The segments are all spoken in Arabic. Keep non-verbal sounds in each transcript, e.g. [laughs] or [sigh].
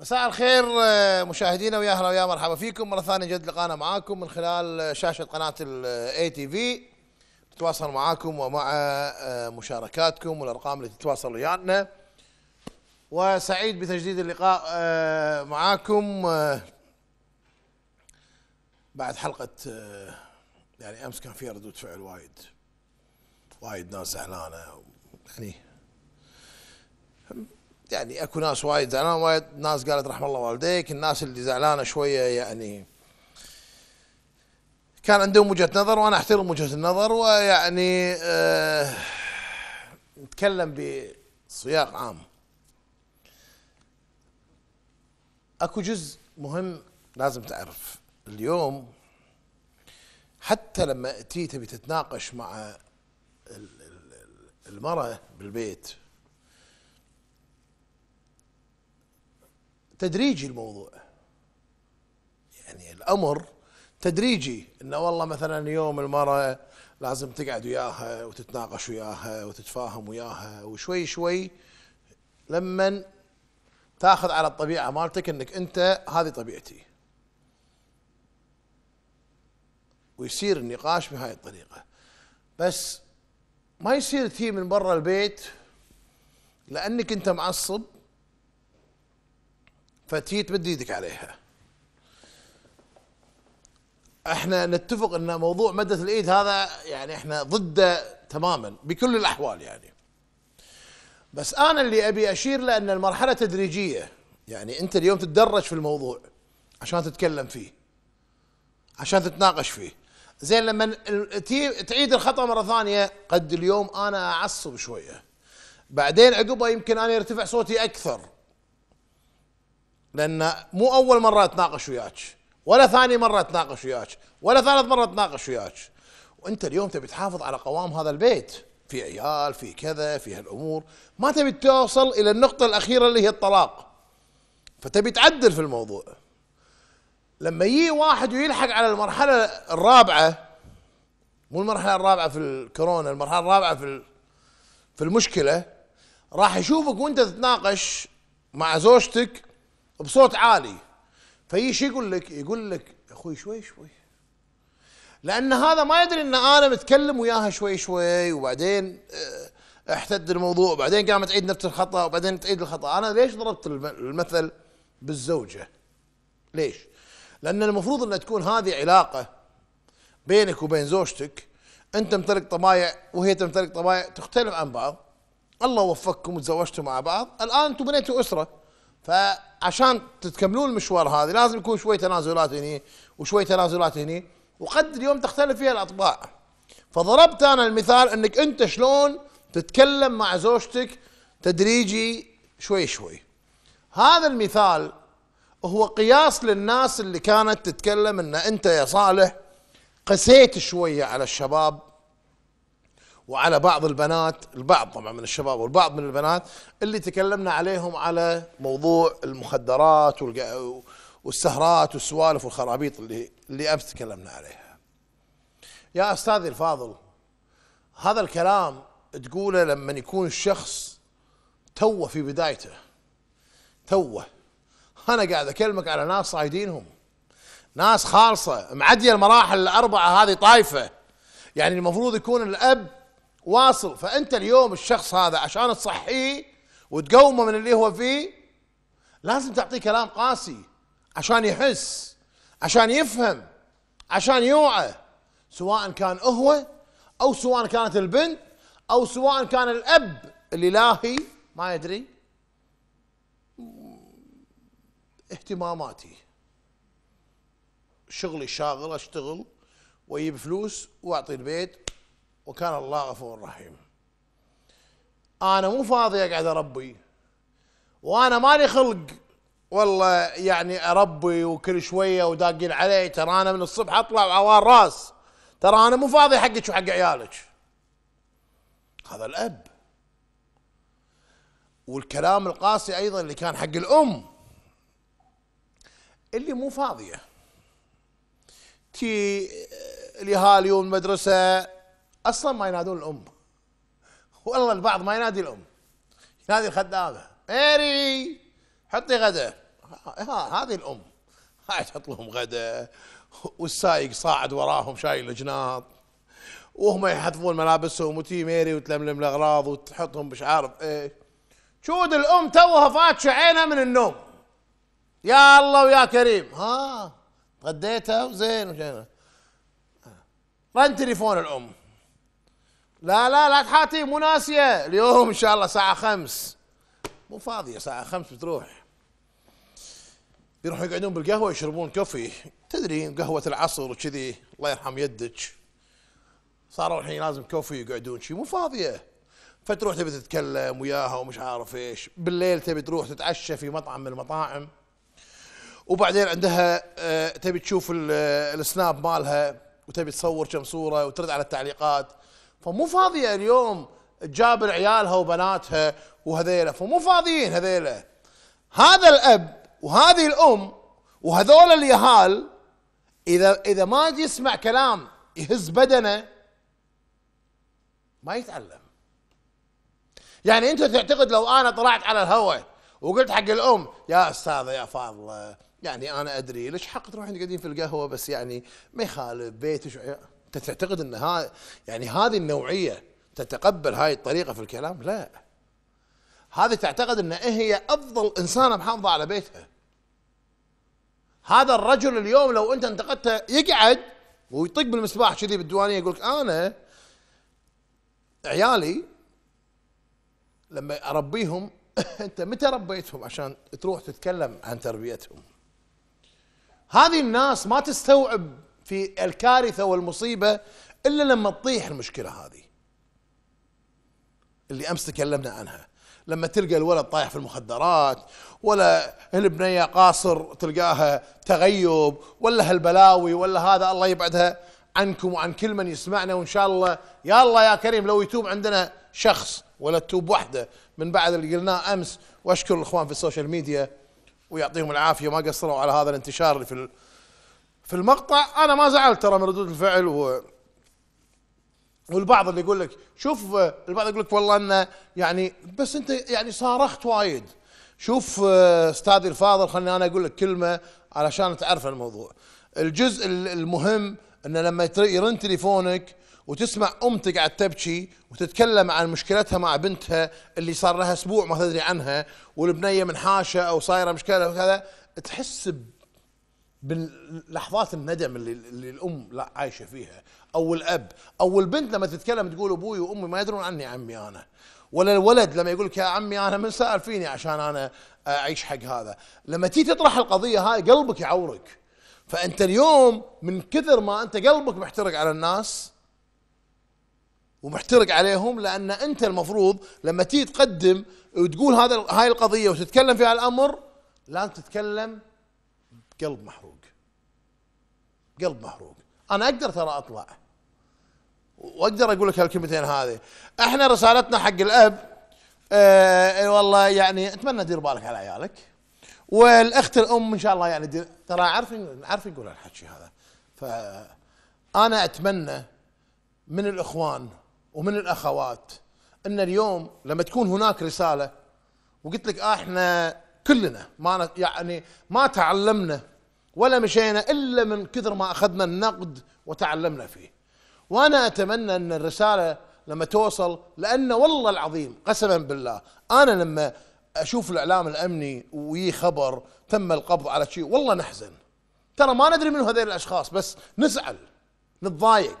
مساء الخير آه، مشاهدينا ويا اهلا ويا مرحبا فيكم مره ثانيه جد لقانا معاكم من خلال شاشه قناه الاي آه، تي في تتواصل معاكم ومع آه، مشاركاتكم والارقام اللي تتواصل ويانا وسعيد بتجديد اللقاء معاكم بعد حلقه يعني امس كان فيها ردود فعل وايد وايد ناس زعلانه يعني يعني اكو ناس وايد زعلان وايد ناس قالت رحم الله والديك الناس اللي زعلانه شويه يعني كان عندهم وجهه نظر وانا احترم وجهه النظر ويعني أه نتكلم بسياق عام اكو جزء مهم لازم تعرف اليوم حتى لما تي تبي تتناقش مع المراه بالبيت تدريجي الموضوع يعني الامر تدريجي انه والله مثلا يوم المراه لازم تقعد وياها وتتناقش وياها وتتفاهم وياها وشوي شوي لما تاخذ على الطبيعه مالتك انك انت هذه طبيعتي ويصير النقاش بهاي الطريقه بس ما يصير تي من برا البيت لانك انت معصب فتيت بدي ايدك عليها احنا نتفق ان موضوع مدة الايد هذا يعني احنا ضده تماما بكل الاحوال يعني بس انا اللي ابي اشير له ان المرحلة تدريجية يعني انت اليوم تتدرج في الموضوع عشان تتكلم فيه عشان تتناقش فيه زين لما تعيد الخطا مره ثانيه قد اليوم انا اعصب شويه بعدين عقبها يمكن انا يرتفع صوتي اكثر لان مو اول مره اتناقش وياك ولا ثاني مره اتناقش وياك ولا ثالث مره اتناقش وياك وانت اليوم تبي تحافظ على قوام هذا البيت في عيال في كذا في هالامور ما تبي توصل الى النقطه الاخيره اللي هي الطلاق فتبي تعدل في الموضوع لما يجي واحد ويلحق على المرحله الرابعه مو المرحله الرابعه في الكورونا المرحله الرابعه في في المشكله راح يشوفك وانت تتناقش مع زوجتك بصوت عالي فيش يقول لك يقول لك اخوي شوي شوي لان هذا ما يدري ان انا متكلم وياها شوي شوي وبعدين آه، احتد الموضوع وبعدين قامت تعيد نفس الخطا وبعدين تعيد الخطا انا ليش ضربت المثل بالزوجه ليش لان المفروض ان تكون هذه علاقه بينك وبين زوجتك انت تمتلك طبايع وهي تمتلك طبايع تختلف عن بعض الله وفقكم وتزوجتوا مع بعض الان انتم بنيتوا اسره فعشان تكملون المشوار هذا لازم يكون شوي تنازلات هني وشوي تنازلات هني وقد اليوم تختلف فيها الاطباع فضربت انا المثال انك انت شلون تتكلم مع زوجتك تدريجي شوي شوي هذا المثال هو قياس للناس اللي كانت تتكلم ان انت يا صالح قسيت شويه على الشباب وعلى بعض البنات البعض طبعا من الشباب والبعض من البنات اللي تكلمنا عليهم على موضوع المخدرات والسهرات والسوالف والخرابيط اللي اللي امس تكلمنا عليها. يا استاذي الفاضل هذا الكلام تقوله لما يكون الشخص توه في بدايته توه انا قاعد اكلمك على ناس صايدينهم ناس خالصه معديه المراحل الاربعه هذه طايفه يعني المفروض يكون الاب واصل فانت اليوم الشخص هذا عشان تصحيه وتقومه من اللي هو فيه لازم تعطيه كلام قاسي عشان يحس عشان يفهم عشان يوعى سواء كان هو او سواء كانت البنت او سواء كان الاب اللي لاهي ما يدري اهتماماتي شغلي شاغل اشتغل واجيب فلوس واعطي البيت وكان الله غفور رحيم انا مو فاضي اقعد اربي وانا مالي خلق والله يعني اربي وكل شويه وداقين علي ترى انا من الصبح اطلع وعوار راس ترى انا مو فاضي حقك وحق عيالك هذا الاب والكلام القاسي ايضا اللي كان حق الام اللي مو فاضيه تي اليهالي والمدرسه المدرسه اصلا ما ينادون الام والله البعض ما ينادي الام ينادي الخدامه ميري حطي غدا ها هذه الام هاي تحط لهم غدا والسايق صاعد وراهم شايل جناط وهم يحذفون ملابسهم وتي ميري وتلملم الاغراض وتحطهم مش عارف ايه شود الام توها فاتشه عينها من النوم يا الله ويا كريم ها تغديتها وزين وشينا رن تليفون الام لا لا لا تحاتي مو ناسيه اليوم ان شاء الله الساعه خمس مو فاضيه الساعه خمس بتروح يروحوا يقعدون بالقهوه يشربون كوفي تدري قهوه العصر وكذي الله يرحم يدك صاروا الحين لازم كوفي يقعدون شي مو فاضيه فتروح تبي تتكلم وياها ومش عارف ايش بالليل تبي تروح تتعشى في مطعم من المطاعم وبعدين عندها آه، تبي تشوف آه، السناب مالها وتبي تصور كم صوره وترد على التعليقات فمو فاضيه اليوم تجابر عيالها وبناتها وهذيله فمو فاضيين هذيله هذا الاب وهذه الام وهذول اليهال اذا اذا ما يسمع كلام يهز بدنه ما يتعلم يعني انت تعتقد لو انا طلعت على الهواء وقلت حق الام يا استاذه يا فاضله يعني انا ادري ليش حق تروحين تقعدين في القهوه بس يعني ما يخالف بيتك انت تعتقد ان ها يعني هذه النوعيه تتقبل هاي الطريقه في الكلام لا هذه تعتقد ان إيه هي افضل انسانه محافظه على بيتها هذا الرجل اليوم لو انت انتقدته يقعد ويطق بالمصباح كذي بالديوانيه يقول لك انا عيالي لما اربيهم [laughs] انت متى ربيتهم عشان تروح تتكلم عن تربيتهم هذه الناس ما تستوعب في الكارثه والمصيبه الا لما تطيح المشكله هذه اللي امس تكلمنا عنها لما تلقى الولد طايح في المخدرات ولا البنيه قاصر تلقاها تغيب ولا هالبلاوي ولا هذا الله يبعدها عنكم وعن كل من يسمعنا وان شاء الله يا الله يا كريم لو يتوب عندنا شخص ولا تتوب وحده من بعد اللي قلناه امس واشكر الاخوان في السوشيال ميديا ويعطيهم العافيه ما قصروا على هذا الانتشار اللي في في المقطع انا ما زعلت ترى من ردود الفعل و والبعض اللي يقول لك شوف البعض يقول لك والله انه يعني بس انت يعني صارخت وايد شوف آه، استاذي الفاضل خليني انا اقول لك كلمه علشان تعرف الموضوع الجزء المهم انه لما يرن تليفونك وتسمع ام تقعد تبكي وتتكلم عن مشكلتها مع بنتها اللي صار لها اسبوع ما تدري عنها والبنيه منحاشه او صايره مشكله وكذا تحس باللحظات الندم اللي, اللي الام لا عايشه فيها او الاب او البنت لما تتكلم تقول ابوي وامي ما يدرون عني عمي انا ولا الولد لما يقول لك يا عمي انا من سال فيني عشان انا اعيش حق هذا لما تيجي تطرح القضيه هاي قلبك يعورك فانت اليوم من كثر ما انت قلبك محترق على الناس ومحترق عليهم لان انت المفروض لما تيجي تقدم وتقول هذا هاي القضيه وتتكلم في الامر لازم تتكلم بقلب محروق قلب محروق انا اقدر ترى اطلع واقدر اقول لك هالكلمتين هذه احنا رسالتنا حق الاب اه والله يعني اتمنى دير بالك على عيالك والاخت الام ان شاء الله يعني دير ترى عارف عارف يقول الحكي هذا فانا اتمنى من الاخوان ومن الاخوات ان اليوم لما تكون هناك رساله وقلت لك آه احنا كلنا ما يعني ما تعلمنا ولا مشينا إلا من كثر ما أخذنا النقد وتعلمنا فيه وأنا أتمنى أن الرسالة لما توصل لأن والله العظيم قسما بالله أنا لما أشوف الإعلام الأمني ويي خبر تم القبض على شيء والله نحزن ترى ما ندري من هذول الأشخاص بس نزعل نتضايق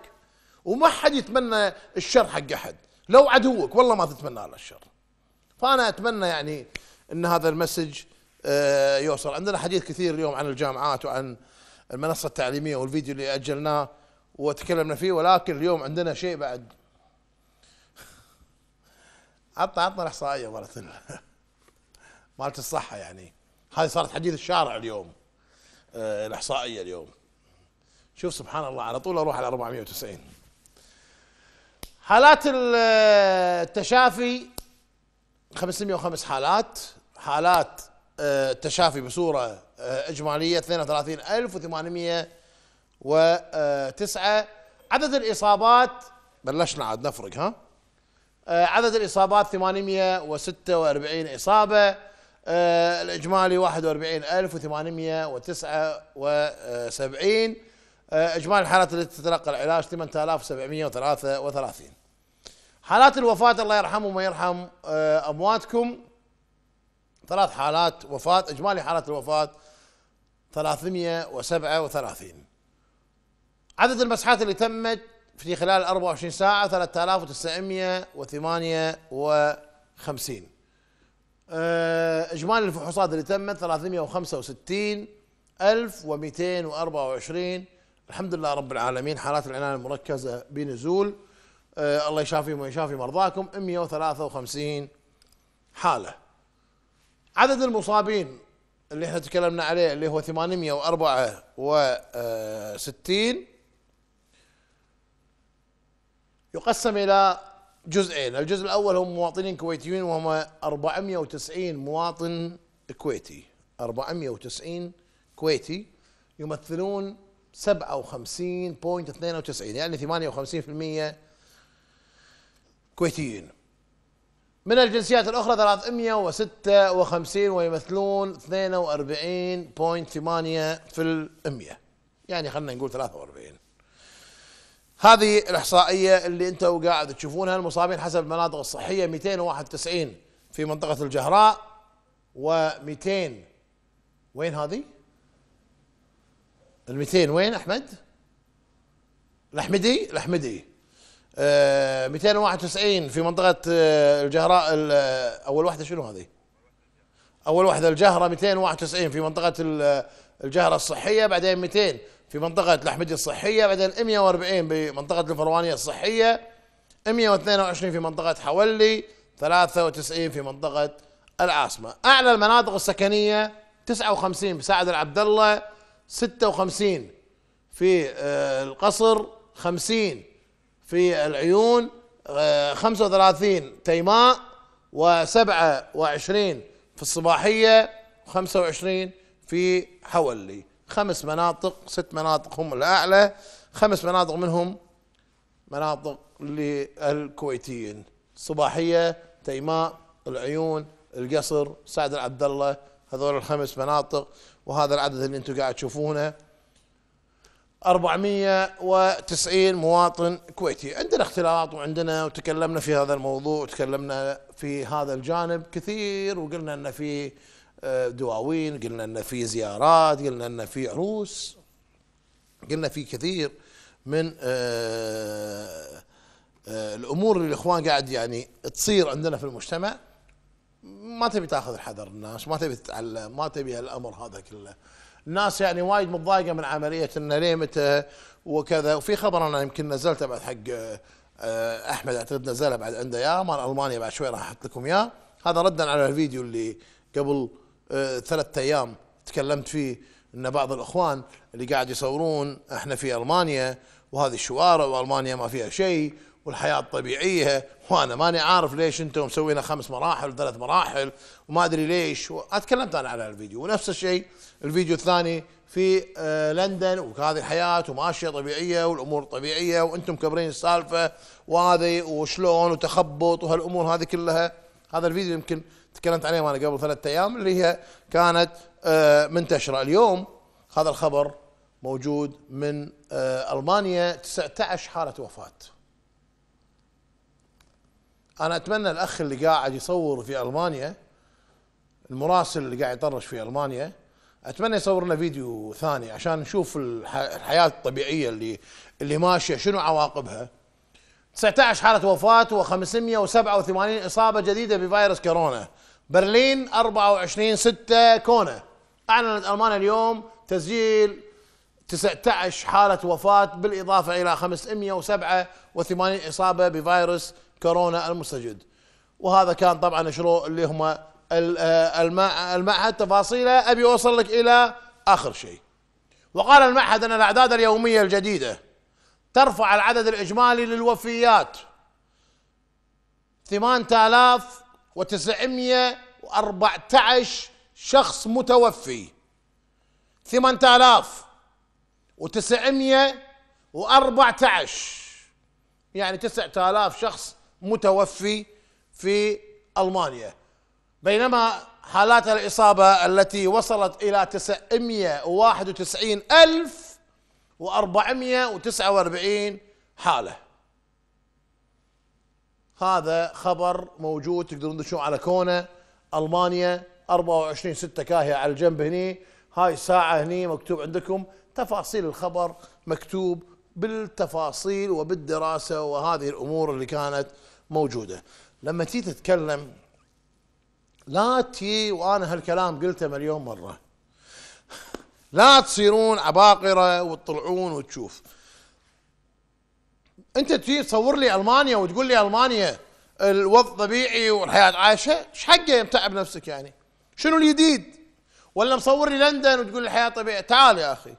وما حد يتمنى الشر حق أحد لو عدوك والله ما تتمنى له الشر فأنا أتمنى يعني أن هذا المسج آه، يوصل عندنا حديث كثير اليوم عن الجامعات وعن المنصة التعليمية والفيديو اللي أجلناه وتكلمنا فيه ولكن اليوم عندنا شيء بعد [laughs] عطنا عطنا الإحصائية مالت [laughs] مالت الصحة يعني هذه صارت حديث الشارع اليوم آه، الإحصائية اليوم شوف سبحان الله على طول أروح على 490 حالات التشافي 505 حالات حالات التشافي بصورة آه، إجمالية 32809 عدد الإصابات بلشنا عاد نفرق ها آه، عدد الإصابات 846 إصابة آه، الإجمالي 41879 إجمالي الحالات التي تتلقى العلاج 8733 حالات الوفاة الله يرحمهم ويرحم أمواتكم ثلاث حالات وفاة إجمالي حالات الوفاة 337 عدد المسحات اللي تمت في خلال 24 ساعة 3958 آه، إجمالي الفحوصات اللي تمت 365224 الحمد لله رب العالمين حالات العناية المركزة بنزول آه، الله يشافيهم ويشافي مرضاكم 153 حاله عدد المصابين اللي احنا تكلمنا عليه اللي هو 864 يقسم الى جزئين الجزء الاول هم مواطنين كويتيين وهم 490 مواطن كويتي 490 كويتي يمثلون 57.92 يعني 58% كويتيين من الجنسيات الأخرى 356 ويمثلون 42.8% في المية يعني خلينا نقول 43 هذه الإحصائية اللي أنتم قاعد تشوفونها المصابين حسب المناطق الصحية 291 في منطقة الجهراء و200 وين هذه؟ ال 200 وين أحمد؟ الأحمدي؟ الأحمدي 291 آه، في منطقة آه، الجهراء آه، أول واحدة شنو هذه؟ أول واحدة الجهرة 291 في منطقة الجهرة الصحية بعدين 200 في منطقة الأحمدية الصحية بعدين 140 بمنطقة الفروانية الصحية 122 في منطقة حولي 93 في منطقة العاصمة أعلى المناطق السكنية 59 بساعد العبد الله 56 في القصر 50 في العيون 35 آه، تيماء و27 في الصباحية و25 في حولي خمس مناطق ست مناطق هم الأعلى خمس مناطق منهم مناطق للكويتيين الصباحية تيماء العيون القصر سعد العبد الله هذول الخمس مناطق وهذا العدد اللي انتم قاعد تشوفونه 490 مواطن كويتي عندنا اختلاط وعندنا وتكلمنا في هذا الموضوع وتكلمنا في هذا الجانب كثير وقلنا ان في آه، دواوين قلنا ان في زيارات قلنا ان في عروس قلنا في كثير من آه، آه، الامور اللي الاخوان قاعد يعني تصير عندنا في المجتمع ما تبي تاخذ الحذر الناس ما تبي تتعلم ما تبي هالامر هذا كله الناس يعني وايد متضايقه من عمليه انه ليه متى وكذا وفي خبر انا يمكن نزلته بعد حق آه، آه، احمد اعتقد نزله بعد عنده يا مال المانيا بعد شوي راح احط لكم اياه هذا ردا على الفيديو اللي قبل آه، ثلاثة ايام تكلمت فيه ان بعض الاخوان اللي قاعد يصورون احنا في المانيا وهذه الشوارع والمانيا ما فيها شيء والحياه الطبيعيه وانا ماني عارف ليش انتم مسوينا خمس مراحل وثلاث مراحل وما ادري ليش اتكلمت انا على الفيديو ونفس الشيء الفيديو الثاني في آه، لندن وهذه الحياة وماشية طبيعية والأمور طبيعية وأنتم مكبرين السالفة وهذه وشلون وتخبط وهالأمور هذه كلها هذا الفيديو يمكن تكلمت عليه أنا قبل ثلاثة أيام اللي هي كانت آه، منتشرة اليوم هذا الخبر موجود من آه، ألمانيا 19 حالة وفاة أنا أتمنى الأخ اللي قاعد يصور في ألمانيا المراسل اللي قاعد يطرش في ألمانيا اتمنى يصور لنا فيديو ثاني عشان نشوف الحياه الطبيعيه اللي اللي ماشيه شنو عواقبها 19 حاله وفاه و587 اصابه جديده بفيروس كورونا برلين 24 6 كونا اعلنت المانيا اليوم تسجيل 19 حالة وفاة بالإضافة إلى 587 إصابة بفيروس كورونا المستجد وهذا كان طبعا شروع اللي هم آه، المعهد تفاصيله ابي اوصل لك الى اخر شيء وقال المعهد ان الاعداد اليوميه الجديده ترفع العدد الاجمالي للوفيات 8914 شخص متوفي 8914 يعني 9000 شخص متوفي في المانيا بينما حالات الإصابة التي وصلت إلى 991 ألف و449 حالة هذا خبر موجود تقدرون تدشون على كونه ألمانيا 24 6 كاهية على الجنب هني هاي ساعة هني مكتوب عندكم تفاصيل الخبر مكتوب بالتفاصيل وبالدراسة وهذه الأمور اللي كانت موجودة لما تيجي تتكلم لا تي وانا هالكلام قلته مليون مره لا تصيرون عباقره وتطلعون وتشوف انت تجي تصور لي المانيا وتقول لي المانيا الوضع طبيعي والحياه عايشه ايش حقه متعب نفسك يعني شنو الجديد ولا مصور لي لندن وتقول لي الحياه طبيعيه تعال يا اخي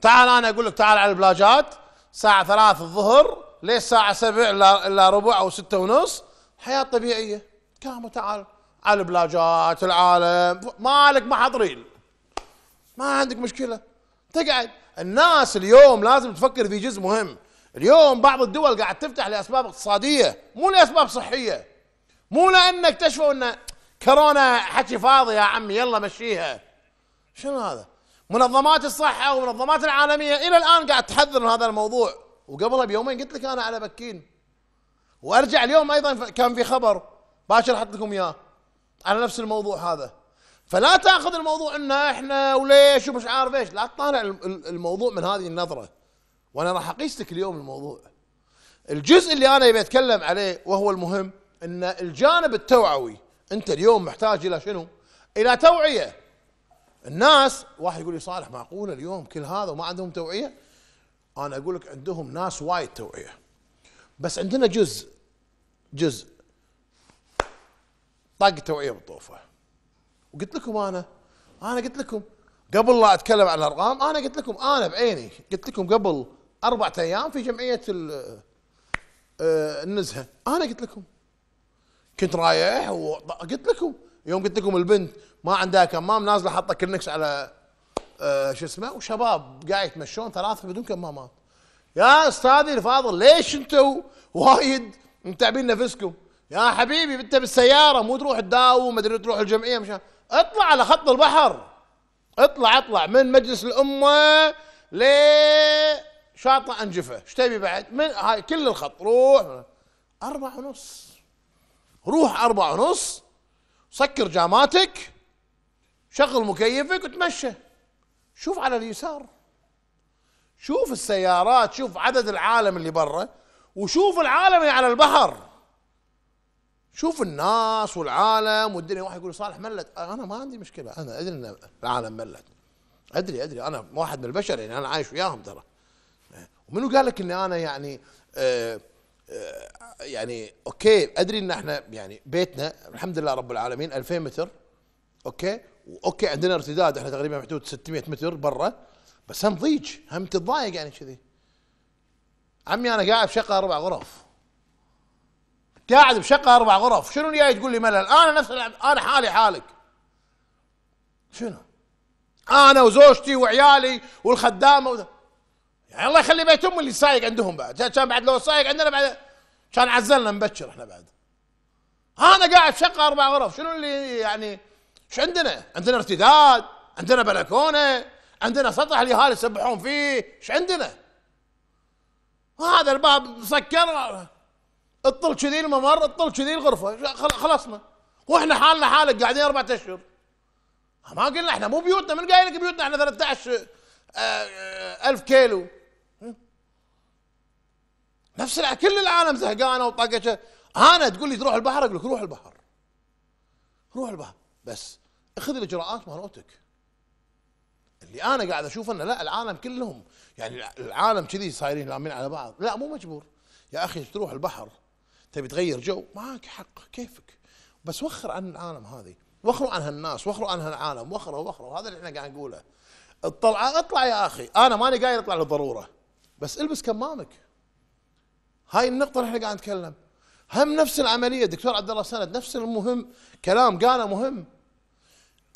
تعال انا اقول لك تعال على البلاجات الساعه ثلاث الظهر ليش الساعه سبع الا ربع او ستة ونص حياه طبيعيه كامو تعال على البلاجات العالم مالك ما حاضرين ما عندك مشكله تقعد الناس اليوم لازم تفكر في جزء مهم اليوم بعض الدول قاعد تفتح لاسباب اقتصاديه مو لاسباب صحيه مو لان اكتشفوا ان كورونا حكي فاضي يا عمي يلا مشيها شنو هذا منظمات الصحه والمنظمات العالميه الى الان قاعد تحذر من هذا الموضوع وقبلها بيومين قلت لك انا على بكين وارجع اليوم ايضا كان في خبر باشر احط لكم اياه على نفس الموضوع هذا فلا تاخذ الموضوع ان احنا وليش ومش عارف ايش لا تطالع الموضوع من هذه النظره وانا راح اقيسك اليوم الموضوع الجزء اللي انا ابي اتكلم عليه وهو المهم ان الجانب التوعوي انت اليوم محتاج الى شنو الى توعيه الناس واحد يقول لي صالح معقوله اليوم كل هذا وما عندهم توعيه انا اقول لك عندهم ناس وايد توعيه بس عندنا جزء جزء طقته توعيه بالطوفه وقلت لكم انا انا قلت لكم قبل لا اتكلم عن الارقام انا قلت لكم انا بعيني قلت لكم قبل اربعة ايام في جمعيه آه، النزهه انا قلت لكم كنت رايح وقلت لكم يوم قلت لكم البنت ما عندها كمام نازله حاطه كلنكس على آه، شو اسمه وشباب قاعد يتمشون ثلاثه بدون كمامات يا استاذي الفاضل ليش انتوا وايد متعبين نفسكم يا حبيبي انت بالسياره مو تروح تداوم مدري تروح الجمعيه مشان اطلع على خط البحر اطلع اطلع من مجلس الامه ل شاطئ انجفه ايش تبي بعد من هاي كل الخط روح أربعة ونص روح أربعة ونص سكر جاماتك شغل مكيفك وتمشى شوف على اليسار شوف السيارات شوف عدد العالم اللي برا وشوف العالم اللي على البحر شوف الناس والعالم والدنيا واحد يقول صالح ملت انا ما عندي مشكله انا ادري ان العالم ملت ادري ادري انا واحد من البشر يعني انا عايش وياهم ترى ومنو قال لك ان انا يعني آه، آه، يعني اوكي ادري ان احنا يعني بيتنا الحمد لله رب العالمين 2000 متر اوكي اوكي عندنا ارتداد احنا تقريبا محدود 600 متر برا بس هم ضيج هم تتضايق يعني كذي عمي انا قاعد بشقه اربع غرف قاعد بشقه اربع غرف شنو جاي تقول لي ملل انا نفس انا حالي حالك شنو انا وزوجتي وعيالي والخدامه وده. يعني الله يخلي بيت امي اللي سايق عندهم بعد كان بعد لو سايق عندنا بعد كان عزلنا مبكر احنا بعد انا قاعد بشقه اربع غرف شنو اللي يعني ايش عندنا؟ عندنا ارتداد عندنا بلكونه عندنا سطح اليهال يسبحون فيه ايش عندنا؟ هذا الباب مسكر اطل كذي الممر اطل كذي الغرفه خلصنا واحنا حالنا حالك قاعدين اربعة اشهر ما قلنا احنا مو بيوتنا من قايل لك بيوتنا احنا 13 آه، آه، ألف كيلو نفس كل العالم زهقانه وطاقشه انا تقول لي تروح البحر اقول لك روح البحر روح البحر بس اخذ الاجراءات مالتك اللي انا قاعد اشوف انه لا العالم كلهم يعني العالم كذي صايرين لامين على بعض لا مو مجبور يا اخي تروح البحر تبي تغير جو معك حق كيفك بس وخر عن العالم هذه وخروا عن هالناس وخروا عن هالعالم وخروا وخروا هذا اللي احنا قاعد نقوله الطلعه اطلع يا اخي انا ماني قايل اطلع للضروره بس البس كمامك هاي النقطه اللي احنا قاعد نتكلم هم نفس العمليه دكتور عبد الله سند نفس المهم كلام قاله مهم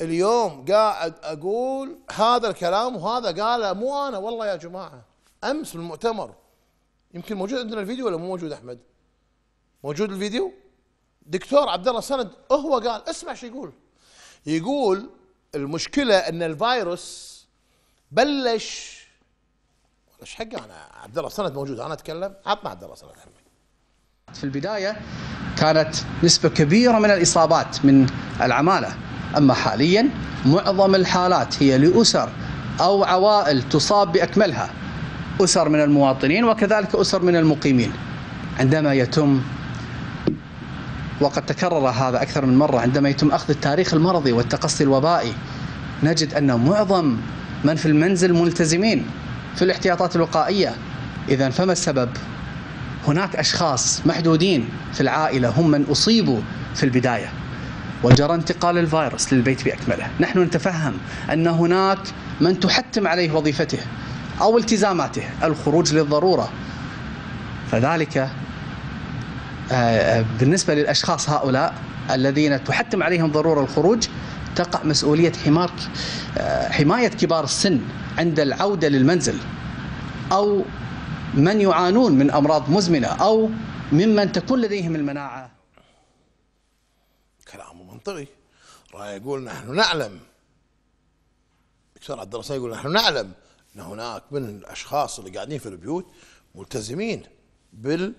اليوم قاعد اقول هذا الكلام وهذا قاله مو انا والله يا جماعه امس بالمؤتمر يمكن موجود عندنا الفيديو ولا مو موجود احمد؟ موجود الفيديو دكتور عبد الله سند هو قال اسمع شو يقول يقول المشكله ان الفيروس بلش ايش حق انا عبد الله سند موجود انا اتكلم عطنا عبد الله سند في البدايه كانت نسبه كبيره من الاصابات من العماله اما حاليا معظم الحالات هي لاسر او عوائل تصاب باكملها اسر من المواطنين وكذلك اسر من المقيمين عندما يتم وقد تكرر هذا أكثر من مرة عندما يتم أخذ التاريخ المرضي والتقصي الوبائي نجد أن معظم من في المنزل ملتزمين في الاحتياطات الوقائية إذا فما السبب؟ هناك أشخاص محدودين في العائلة هم من أصيبوا في البداية وجرى انتقال الفيروس للبيت بأكمله نحن نتفهم أن هناك من تحتم عليه وظيفته أو التزاماته الخروج للضرورة فذلك بالنسبة للأشخاص هؤلاء الذين تحتم عليهم ضرورة الخروج تقع مسؤولية حمار آه، حماية كبار السن عند العودة للمنزل أو من يعانون من أمراض مزمنة أو ممن تكون لديهم المناعة كلام منطقي رأي يقول نحن نعلم اكثر الدراسات يقول نحن نعلم ان هناك من الاشخاص اللي قاعدين في البيوت ملتزمين بال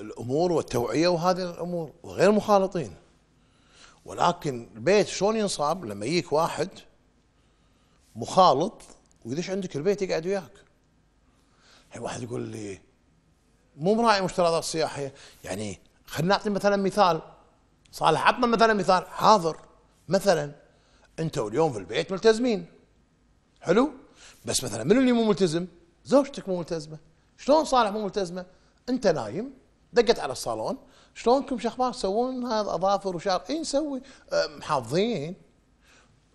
الامور والتوعيه وهذه الامور وغير مخالطين ولكن البيت شلون ينصاب لما يجيك واحد مخالط ويدش عندك البيت يقعد وياك هي واحد يقول لي مو مراعي المشترطات السياحيه يعني خلينا نعطي مثلا مثال صالح عطنا مثلا مثال حاضر مثلا انت اليوم في البيت ملتزمين حلو بس مثلا من اللي مو ملتزم زوجتك مو ملتزمه شلون صالح مو ملتزمه انت نايم دقت على الصالون شلونكم شو اخبار تسوون هذا اظافر وشعر اي نسوي أه، محافظين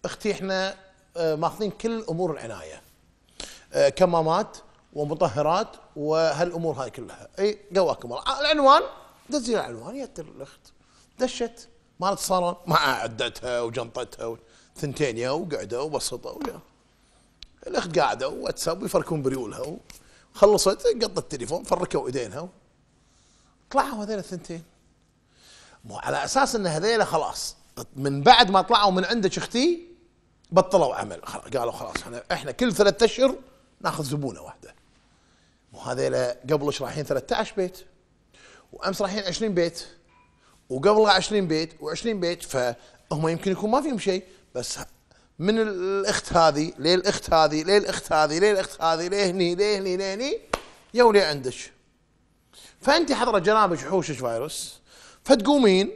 اختي احنا أه، ماخذين كل امور العنايه أه، كمامات ومطهرات وهالامور هاي كلها اي قواكم الله العنوان دزي العنوان يا الاخت دشت مالت الصالون مع عدتها وجنطتها ثنتين يا وقعدوا وبسطوا الاخت قاعده واتساب ويفركون بريولها خلصت قطت التليفون فركوا ايدينها طلعوا هذول الثنتين مو على اساس ان هذيلا خلاص من بعد ما طلعوا من عندك اختي بطلوا عمل قالوا خلاص احنا احنا كل ثلاثة اشهر ناخذ زبونه واحده مو هذيلا ايش رايحين 13 بيت وامس رايحين 20 بيت وقبلها 20 بيت و20 بيت فهم يمكن يكون ما فيهم شيء بس من الاخت هذه ليه الاخت هذه ليه الاخت هذه ليه الاخت هذه ليه هني ليه هني ليه هني يا ولي عندك فانت حضره جنابك وحوشك فايروس فتقومين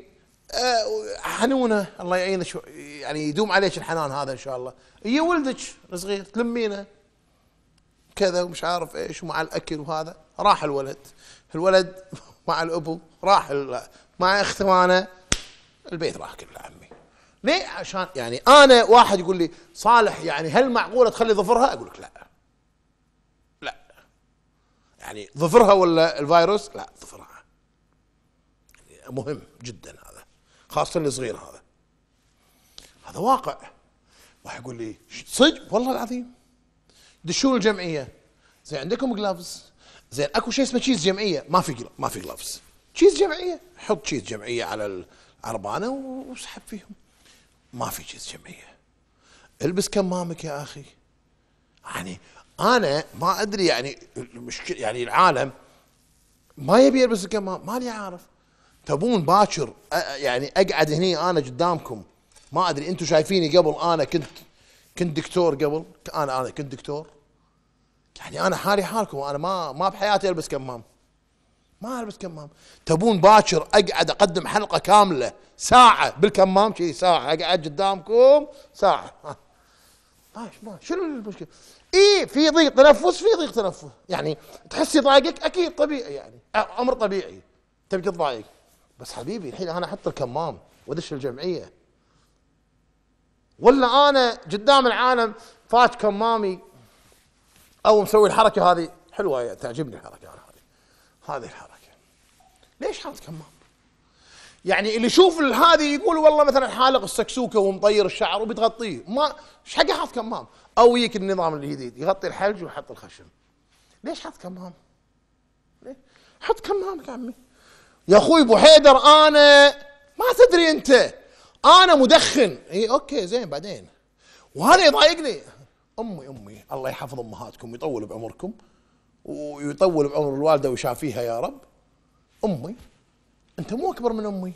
آه حنونه الله يعينك يعني يدوم عليك الحنان هذا ان شاء الله يا ولدك الصغير تلمينه كذا ومش عارف ايش ومع الاكل وهذا راح الولد الولد مع الابو راح مع اخته البيت راح كله عمي ليه عشان يعني انا واحد يقول لي صالح يعني هل معقوله تخلي ظفرها اقول لك لا لا يعني ظفرها ولا الفيروس لا ظفرها يعني مهم جدا هذا خاصه اللي صغير هذا هذا واقع واحد يقول لي صدق والله العظيم دشون الجمعيه زين عندكم جلافز زين اكو شيء اسمه تشيز جمعيه ما في ما في جلافز تشيز جمعيه حط تشيز جمعيه على العربانه واسحب فيهم ما في جمعيه البس كمامك يا اخي يعني انا ما ادري يعني المشكله يعني العالم ما يبي يلبس الكمام ماني عارف تبون باكر يعني اقعد هني انا قدامكم ما ادري انتم شايفيني قبل انا كنت كنت دكتور قبل انا انا كنت دكتور يعني انا حالي حالكم انا ما ما بحياتي البس كمام ما البس كمام تبون باكر اقعد اقدم حلقه كامله ساعة بالكمام شي ساعة اقعد قدامكم ساعة [laughs] ماشي ماشي شنو المشكلة؟ اي في ضيق تنفس في ضيق تنفس يعني تحسي ضايقك اكيد طبيعي يعني امر طبيعي تبي تضايق بس حبيبي الحين انا احط الكمام وادش الجمعية ولا انا قدام العالم فات كمامي او مسوي الحركة هذه حلوة تعجبني الحركة انا هذه هذه الحركة ليش حاط كمام؟ يعني اللي يشوف هذه يقول والله مثلا حالق السكسوكه ومطير الشعر وبتغطيه ما ايش حق حاط كمام او يجيك النظام الجديد يغطي الحلج ويحط الخشم ليش حاط كمام؟ ليه؟ حط كمام يا عمي يا اخوي ابو حيدر انا ما تدري انت انا مدخن اي اوكي زين بعدين وهذا يضايقني امي امي الله يحفظ امهاتكم ويطول بعمركم ويطول بعمر الوالده ويشافيها يا رب امي انت مو اكبر من امي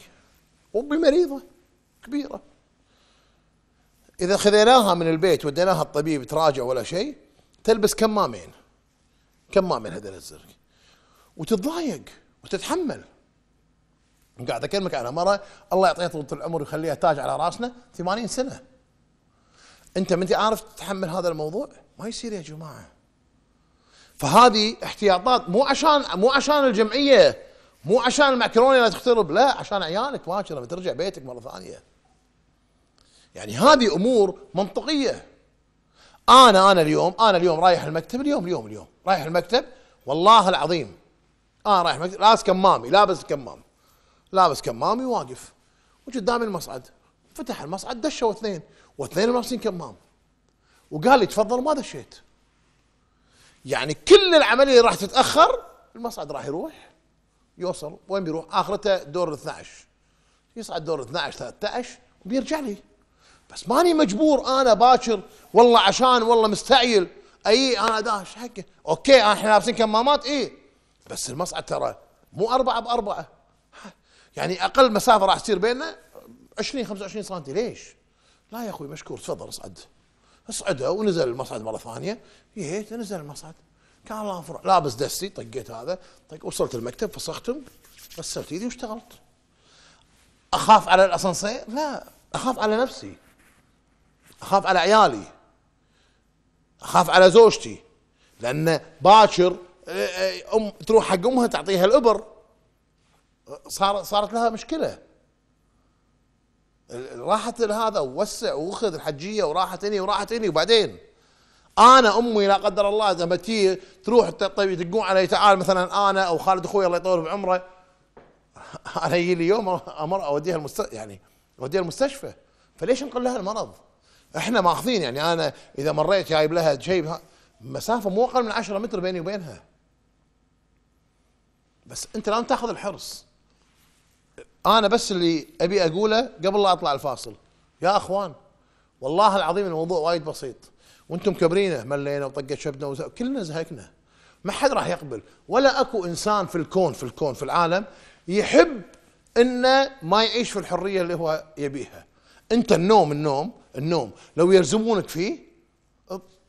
امي مريضه كبيره اذا خذيناها من البيت وديناها الطبيب تراجع ولا شيء تلبس كمامين كمامين هذول الزرق وتتضايق وتتحمل قاعد اكلمك على مره الله يعطيها طول العمر ويخليها تاج على راسنا 80 سنه انت ما انت عارف تتحمل هذا الموضوع ما يصير يا جماعه فهذه احتياطات مو عشان مو عشان الجمعيه مو عشان المعكرونه لا تخترب لا عشان عيالك باكر لما ترجع بيتك مره ثانيه يعني هذه امور منطقيه انا انا اليوم انا اليوم رايح المكتب اليوم اليوم اليوم رايح المكتب والله العظيم انا رايح المكتب لابس كمامي لابس كمام لابس كمامي واقف وقدامي المصعد فتح المصعد دشوا اثنين واثنين لابسين كمام وقال لي تفضل ما دشيت يعني كل العمليه راح تتاخر المصعد راح يروح يوصل وين بيروح اخرته دور 12 يصعد دور 12 13 وبيرجع لي بس ماني مجبور انا باكر والله عشان والله مستعجل اي انا داش حقه اوكي آه، احنا لابسين كمامات اي بس المصعد ترى مو أربعة بأربعة يعني أقل مسافة راح تصير بيننا 20 25 سم ليش؟ لا يا أخوي مشكور تفضل اصعد اصعده ونزل المصعد مرة ثانية جيت إيه، نزل المصعد كان الله أفرح. لابس دستي طقيت هذا طق طيب، وصلت المكتب فسختم غسلت ايدي واشتغلت اخاف على الاسانسير لا اخاف على نفسي اخاف على عيالي اخاف على زوجتي لان باكر ام تروح حق امها تعطيها الابر صار صارت لها مشكله راحت لهذا ووسع واخذ الحجيه وراحت هني وراحت هني وبعدين انا امي لا قدر الله لما تي تروح طيب يدقون علي تعال مثلا انا او خالد اخوي الله يطول بعمره [laughs] انا يجي لي يوم امر اوديها المستشفى يعني اوديها المستشفى فليش نقول لها المرض؟ احنا ماخذين يعني انا اذا مريت جايب لها شيء مسافه مو اقل من 10 متر بيني وبينها بس انت لازم تاخذ الحرص انا بس اللي ابي اقوله قبل لا اطلع الفاصل يا اخوان والله العظيم الموضوع وايد بسيط وانتم كبرينا ملينا وطقت شبنا كلنا زهقنا ما حد راح يقبل ولا اكو انسان في الكون في الكون في العالم يحب انه ما يعيش في الحريه اللي هو يبيها انت النوم النوم النوم لو يرزمونك فيه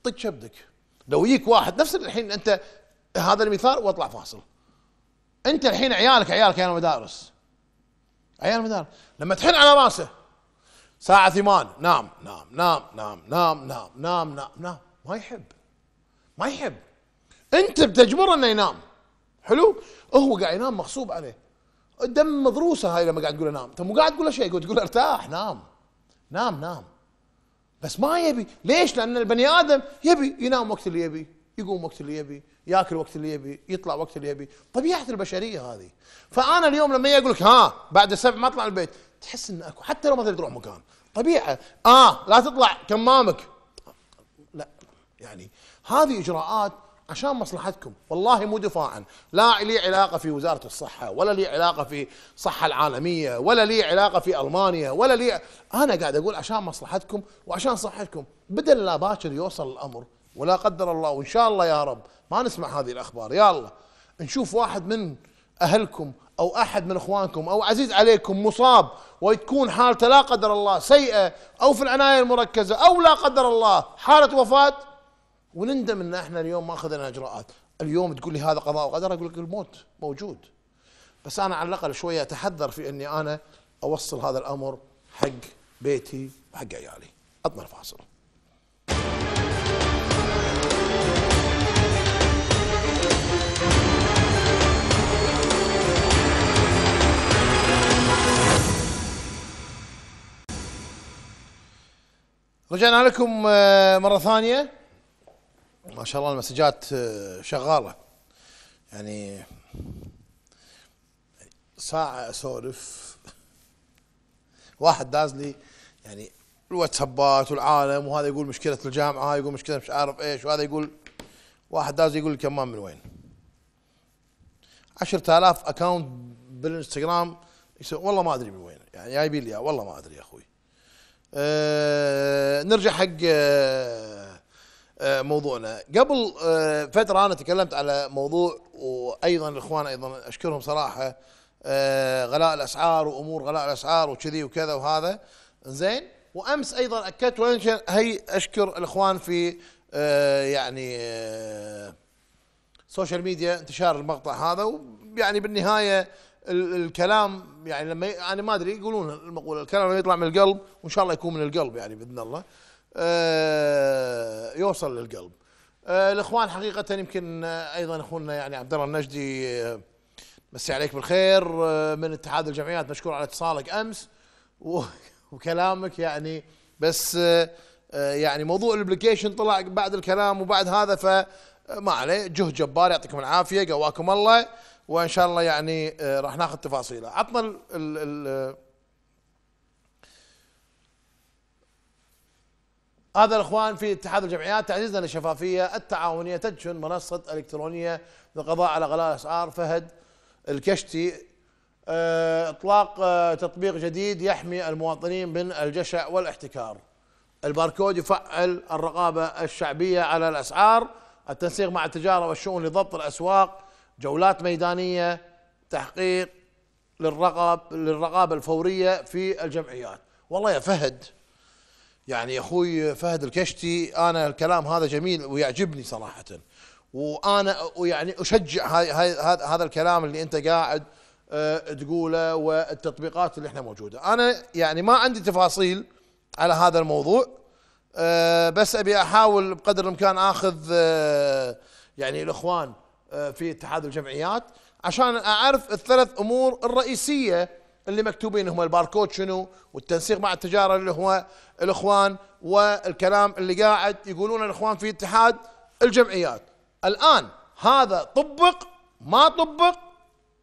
طق شبدك لو يجيك واحد نفس الحين انت هذا المثال واطلع فاصل انت الحين عيالك عيالك عيال مدارس عيال مدارس لما تحن على راسه ساعة ثمان نام نام نام نام نام نام نام نام نام ما يحب ما يحب انت بتجبره انه ينام حلو هو قاعد ينام مغصوب عليه الدم مضروسه هاي لما قاعد تقول نام انت مو قاعد تقول له شيء تقول ارتاح نام نام نام بس ما يبي ليش لان البني ادم يبي ينام وقت اللي يبي يقوم وقت اللي يبي ياكل وقت اللي يبي يطلع وقت اللي يبي طبيعه البشريه هذه فانا اليوم لما اجي اقول لك ها بعد السبع ما اطلع البيت تحس ان اكو حتى لو ما تروح مكان طبيعه اه لا تطلع كمامك لا يعني هذه اجراءات عشان مصلحتكم والله مو دفاعا لا لي علاقة في وزارة الصحة ولا لي علاقة في الصحة العالمية ولا لي علاقة في ألمانيا ولا لي أنا قاعد أقول عشان مصلحتكم وعشان صحتكم بدل لا باكر يوصل الأمر ولا قدر الله وإن شاء الله يا رب ما نسمع هذه الأخبار يا الله نشوف واحد من أهلكم أو أحد من إخوانكم أو عزيز عليكم مصاب وتكون حالته لا قدر الله سيئه او في العنايه المركزه او لا قدر الله حاله وفاه ونندم ان احنا اليوم ما اخذنا اجراءات، اليوم تقول لي هذا قضاء وقدر اقول لك الموت موجود. بس انا على الاقل شويه اتحذر في اني انا اوصل هذا الامر حق بيتي وحق عيالي. عطنا الفاصل. رجعنا لكم آه، مرة ثانية ما شاء الله المسجات آه، شغالة يعني ساعة أسولف واحد داز لي يعني الواتسابات والعالم وهذا يقول مشكلة الجامعة هذا يقول مشكلة مش عارف ايش وهذا يقول واحد داز يقول الكمام من وين عشرة آلاف أكاونت بالانستغرام والله ما أدري من وين يعني جايبين لي والله ما أدري يا أخوي آه، نرجع حق آه،, أه موضوعنا قبل أه فترة أنا تكلمت على موضوع وأيضا الإخوان أيضا أشكرهم صراحة آه، غلاء الأسعار وأمور غلاء الأسعار وكذي وكذا وهذا زين وأمس أيضا أكدت وأنا هي أشكر الإخوان في يعني سوشيال ميديا انتشار المقطع هذا ويعني بالنهاية الكلام يعني لما انا يعني ما ادري يقولون المقوله الكلام لما يطلع من القلب وان شاء الله يكون من القلب يعني باذن الله آه، يوصل للقلب آه، الاخوان حقيقه يمكن آه، ايضا اخونا يعني عبد الله النجدي مسي عليك بالخير من اتحاد الجمعيات مشكور على اتصالك امس وكلامك يعني بس يعني موضوع الابلكيشن طلع بعد الكلام وبعد هذا فما عليه جهد جبار يعطيكم العافيه قواكم الله وان شاء الله يعني آه، راح ناخذ تفاصيله عطنا ال ال ال آه، هذا الاخوان في اتحاد الجمعيات تعزيزا للشفافيه التعاونيه تدشن منصه الكترونيه للقضاء على غلاء الاسعار فهد الكشتي آه، اطلاق تطبيق جديد يحمي المواطنين من الجشع والاحتكار الباركود يفعل الرقابه الشعبيه على الاسعار التنسيق مع التجاره والشؤون لضبط الاسواق جولات ميدانيه تحقيق للرقاب للرقابه الفوريه في الجمعيات والله يا فهد يعني يا اخوي فهد الكشتي انا الكلام هذا جميل ويعجبني صراحه وانا يعني اشجع هذا الكلام اللي انت قاعد آه، تقوله والتطبيقات اللي احنا موجوده انا يعني ما عندي تفاصيل على هذا الموضوع آه، بس ابي احاول بقدر الامكان اخذ آه، يعني الاخوان آه، في اتحاد الجمعيات عشان اعرف الثلاث امور الرئيسيه اللي مكتوبين هم الباركود شنو والتنسيق مع التجاره اللي هو الاخوان والكلام اللي قاعد يقولون الاخوان في اتحاد الجمعيات الان هذا طبق ما طبق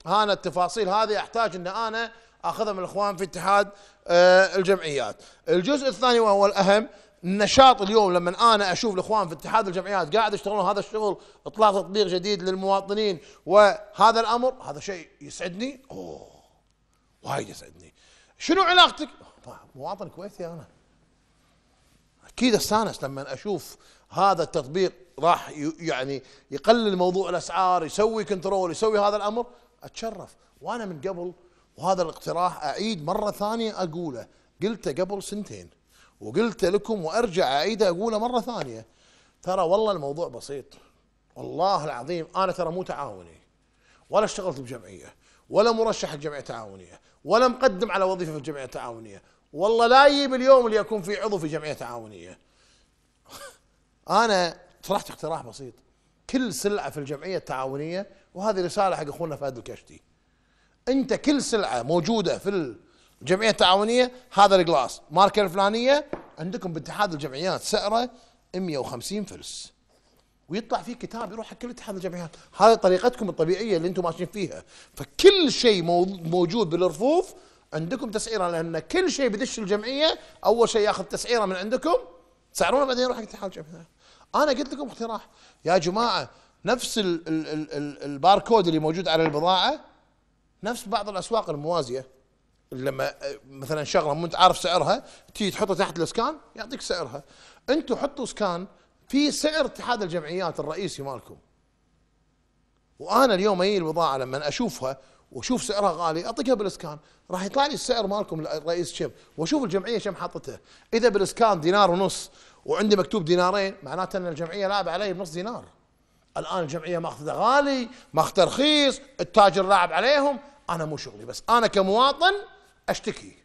انا التفاصيل هذه احتاج ان انا اخذها من الاخوان في اتحاد آه، الجمعيات الجزء الثاني وهو الاهم النشاط اليوم لما انا اشوف الاخوان في اتحاد الجمعيات قاعد يشتغلون هذا الشغل اطلاق تطبيق جديد للمواطنين وهذا الامر هذا شيء يسعدني اوه وايد يسعدني شنو علاقتك؟ طيب، مواطن كويتي انا اكيد استانس لما اشوف هذا التطبيق راح يعني يقلل موضوع الاسعار يسوي كنترول يسوي هذا الامر اتشرف وانا من قبل وهذا الاقتراح اعيد مره ثانيه اقوله قلته قبل سنتين وقلت لكم وارجع اعيده اقوله مره ثانيه ترى والله الموضوع بسيط والله العظيم انا ترى مو تعاوني ولا اشتغلت بجمعيه ولا مرشح الجمعيه تعاونيه ولا مقدم على وظيفه في الجمعيه التعاونيه والله لا يجيب اليوم اللي يكون في عضو في جمعيه تعاونيه [laughs] انا طرحت اقتراح بسيط كل سلعه في الجمعيه التعاونيه وهذه رساله حق اخونا فهد الكشتي انت كل سلعه موجوده في ال... جمعيه تعاونيه هذا الجلاس ماركه الفلانيه عندكم باتحاد الجمعيات سعره 150 فلس ويطلع فيه كتاب يروح حق كل اتحاد الجمعيات هذه طريقتكم الطبيعيه اللي انتم ماشيين فيها فكل شيء موجود بالرفوف عندكم تسعيره لان كل شيء بدش الجمعيه اول شيء ياخذ تسعيره من عندكم تسعرونه بعدين يروح حق اتحاد الجمعيات انا قلت لكم اقتراح يا جماعه نفس الباركود اللي موجود على البضاعه نفس بعض الاسواق الموازيه لما آه، مثلا شغله مو انت عارف سعرها تيجي تحطها تحت الاسكان يعطيك سعرها انتم حطوا اسكان في سعر اتحاد الجمعيات الرئيسي مالكم وانا اليوم اي البضاعه لما اشوفها واشوف سعرها غالي اعطيها بالاسكان راح يطلع لي السعر مالكم الرئيس كم واشوف الجمعيه كم حطته اذا بالاسكان دينار ونص وعندي مكتوب دينارين معناته ان الجمعيه لعب علي بنص دينار الان الجمعيه ماخذه غالي ماخذه رخيص التاجر لاعب عليهم انا مو شغلي بس انا كمواطن اشتكي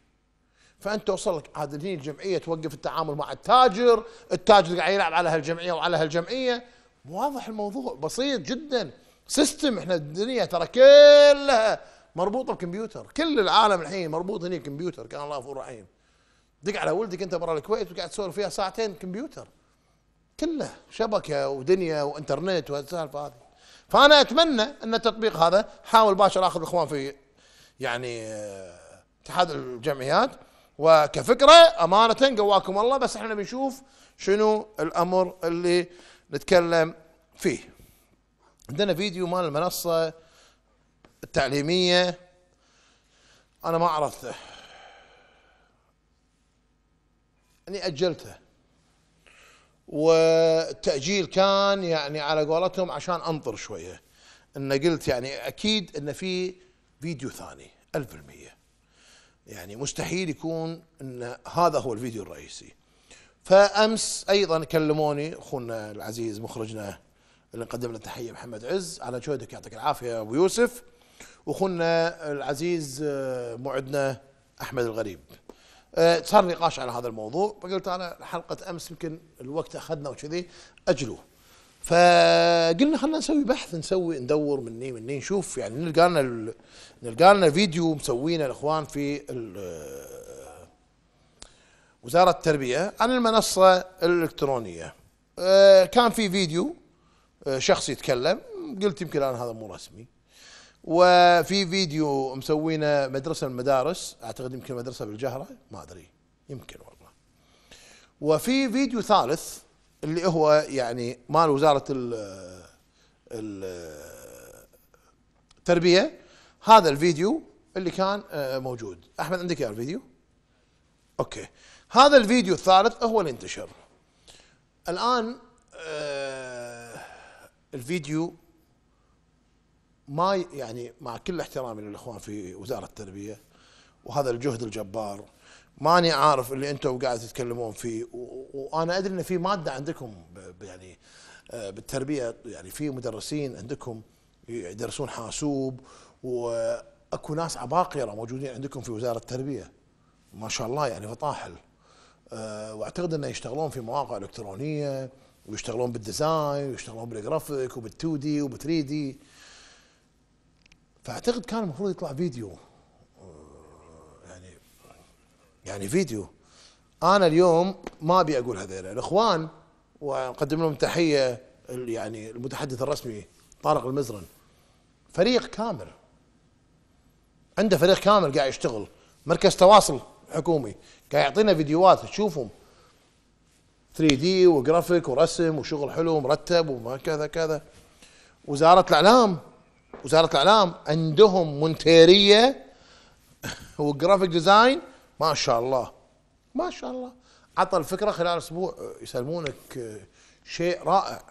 فانت توصل لك عاد هني الجمعيه توقف التعامل مع التاجر، التاجر قاعد يلعب على هالجمعيه وعلى هالجمعيه، واضح الموضوع بسيط جدا سيستم احنا الدنيا ترى كلها مربوطه بكمبيوتر، كل العالم الحين مربوط هني كمبيوتر كان الله غفور رحيم. دق على ولدك انت برا الكويت وقاعد تسولف فيها ساعتين كمبيوتر. كله شبكه ودنيا وانترنت وهالسالفه هذه. فانا اتمنى ان التطبيق هذا حاول باشر اخذ الاخوان في يعني آه، اتحاد الجمعيات وكفكره امانه قواكم الله بس احنا بنشوف شنو الامر اللي نتكلم فيه عندنا فيديو مال المنصه التعليميه انا ما عرفته اني اجلته والتاجيل كان يعني على قولتهم عشان انطر شويه ان قلت يعني اكيد ان في فيديو ثاني 1000% يعني مستحيل يكون ان هذا هو الفيديو الرئيسي فامس ايضا كلموني اخونا العزيز مخرجنا اللي نقدم له تحيه محمد عز على جهدك يعطيك العافيه ابو يوسف واخونا العزيز آه، موعدنا احمد الغريب آه، صار نقاش على هذا الموضوع فقلت انا حلقه امس يمكن الوقت اخذنا وكذي اجلوه فقلنا خلينا نسوي بحث نسوي ندور مني مني نشوف يعني نلقى لنا نلقى لنا فيديو مسوينه الاخوان في وزاره التربيه عن المنصه الالكترونيه آه، كان في فيديو آه، شخص يتكلم قلت يمكن انا هذا مو رسمي وفي فيديو مسوينه مدرسه المدارس اعتقد يمكن مدرسه بالجهره ما ادري يمكن والله وفي فيديو ثالث اللي هو يعني مال وزاره التربيه هذا الفيديو اللي كان آه، موجود احمد عندك يا الفيديو اوكي هذا الفيديو الثالث هو اللي انتشر الان آه، الفيديو ما يعني مع كل احترامي للاخوان في وزاره التربيه وهذا الجهد الجبار ماني عارف اللي انتم قاعد تتكلمون فيه وانا ادري ان في ماده عندكم يعني آه، بالتربيه يعني في مدرسين عندكم يدرسون حاسوب واكو ناس عباقره موجودين عندكم في وزاره التربيه ما شاء الله يعني فطاحل آه، واعتقد انه يشتغلون في مواقع الكترونيه ويشتغلون بالديزاين ويشتغلون بالجرافيك وبال2 دي وبال3 دي فاعتقد كان المفروض يطلع فيديو يعني فيديو انا اليوم ما ابي اقول هذيلا الاخوان واقدم لهم تحيه يعني المتحدث الرسمي طارق المزرن فريق كامل عنده فريق كامل قاعد يشتغل مركز تواصل حكومي قاعد يعطينا فيديوهات تشوفهم 3 دي وجرافيك ورسم وشغل حلو ومرتب وما كذا كذا وزاره الاعلام وزاره الاعلام عندهم مونتيريه [laughs] وجرافيك ديزاين ما شاء الله ما شاء الله عطى الفكره خلال اسبوع آه، يسلمونك آه، شيء رائع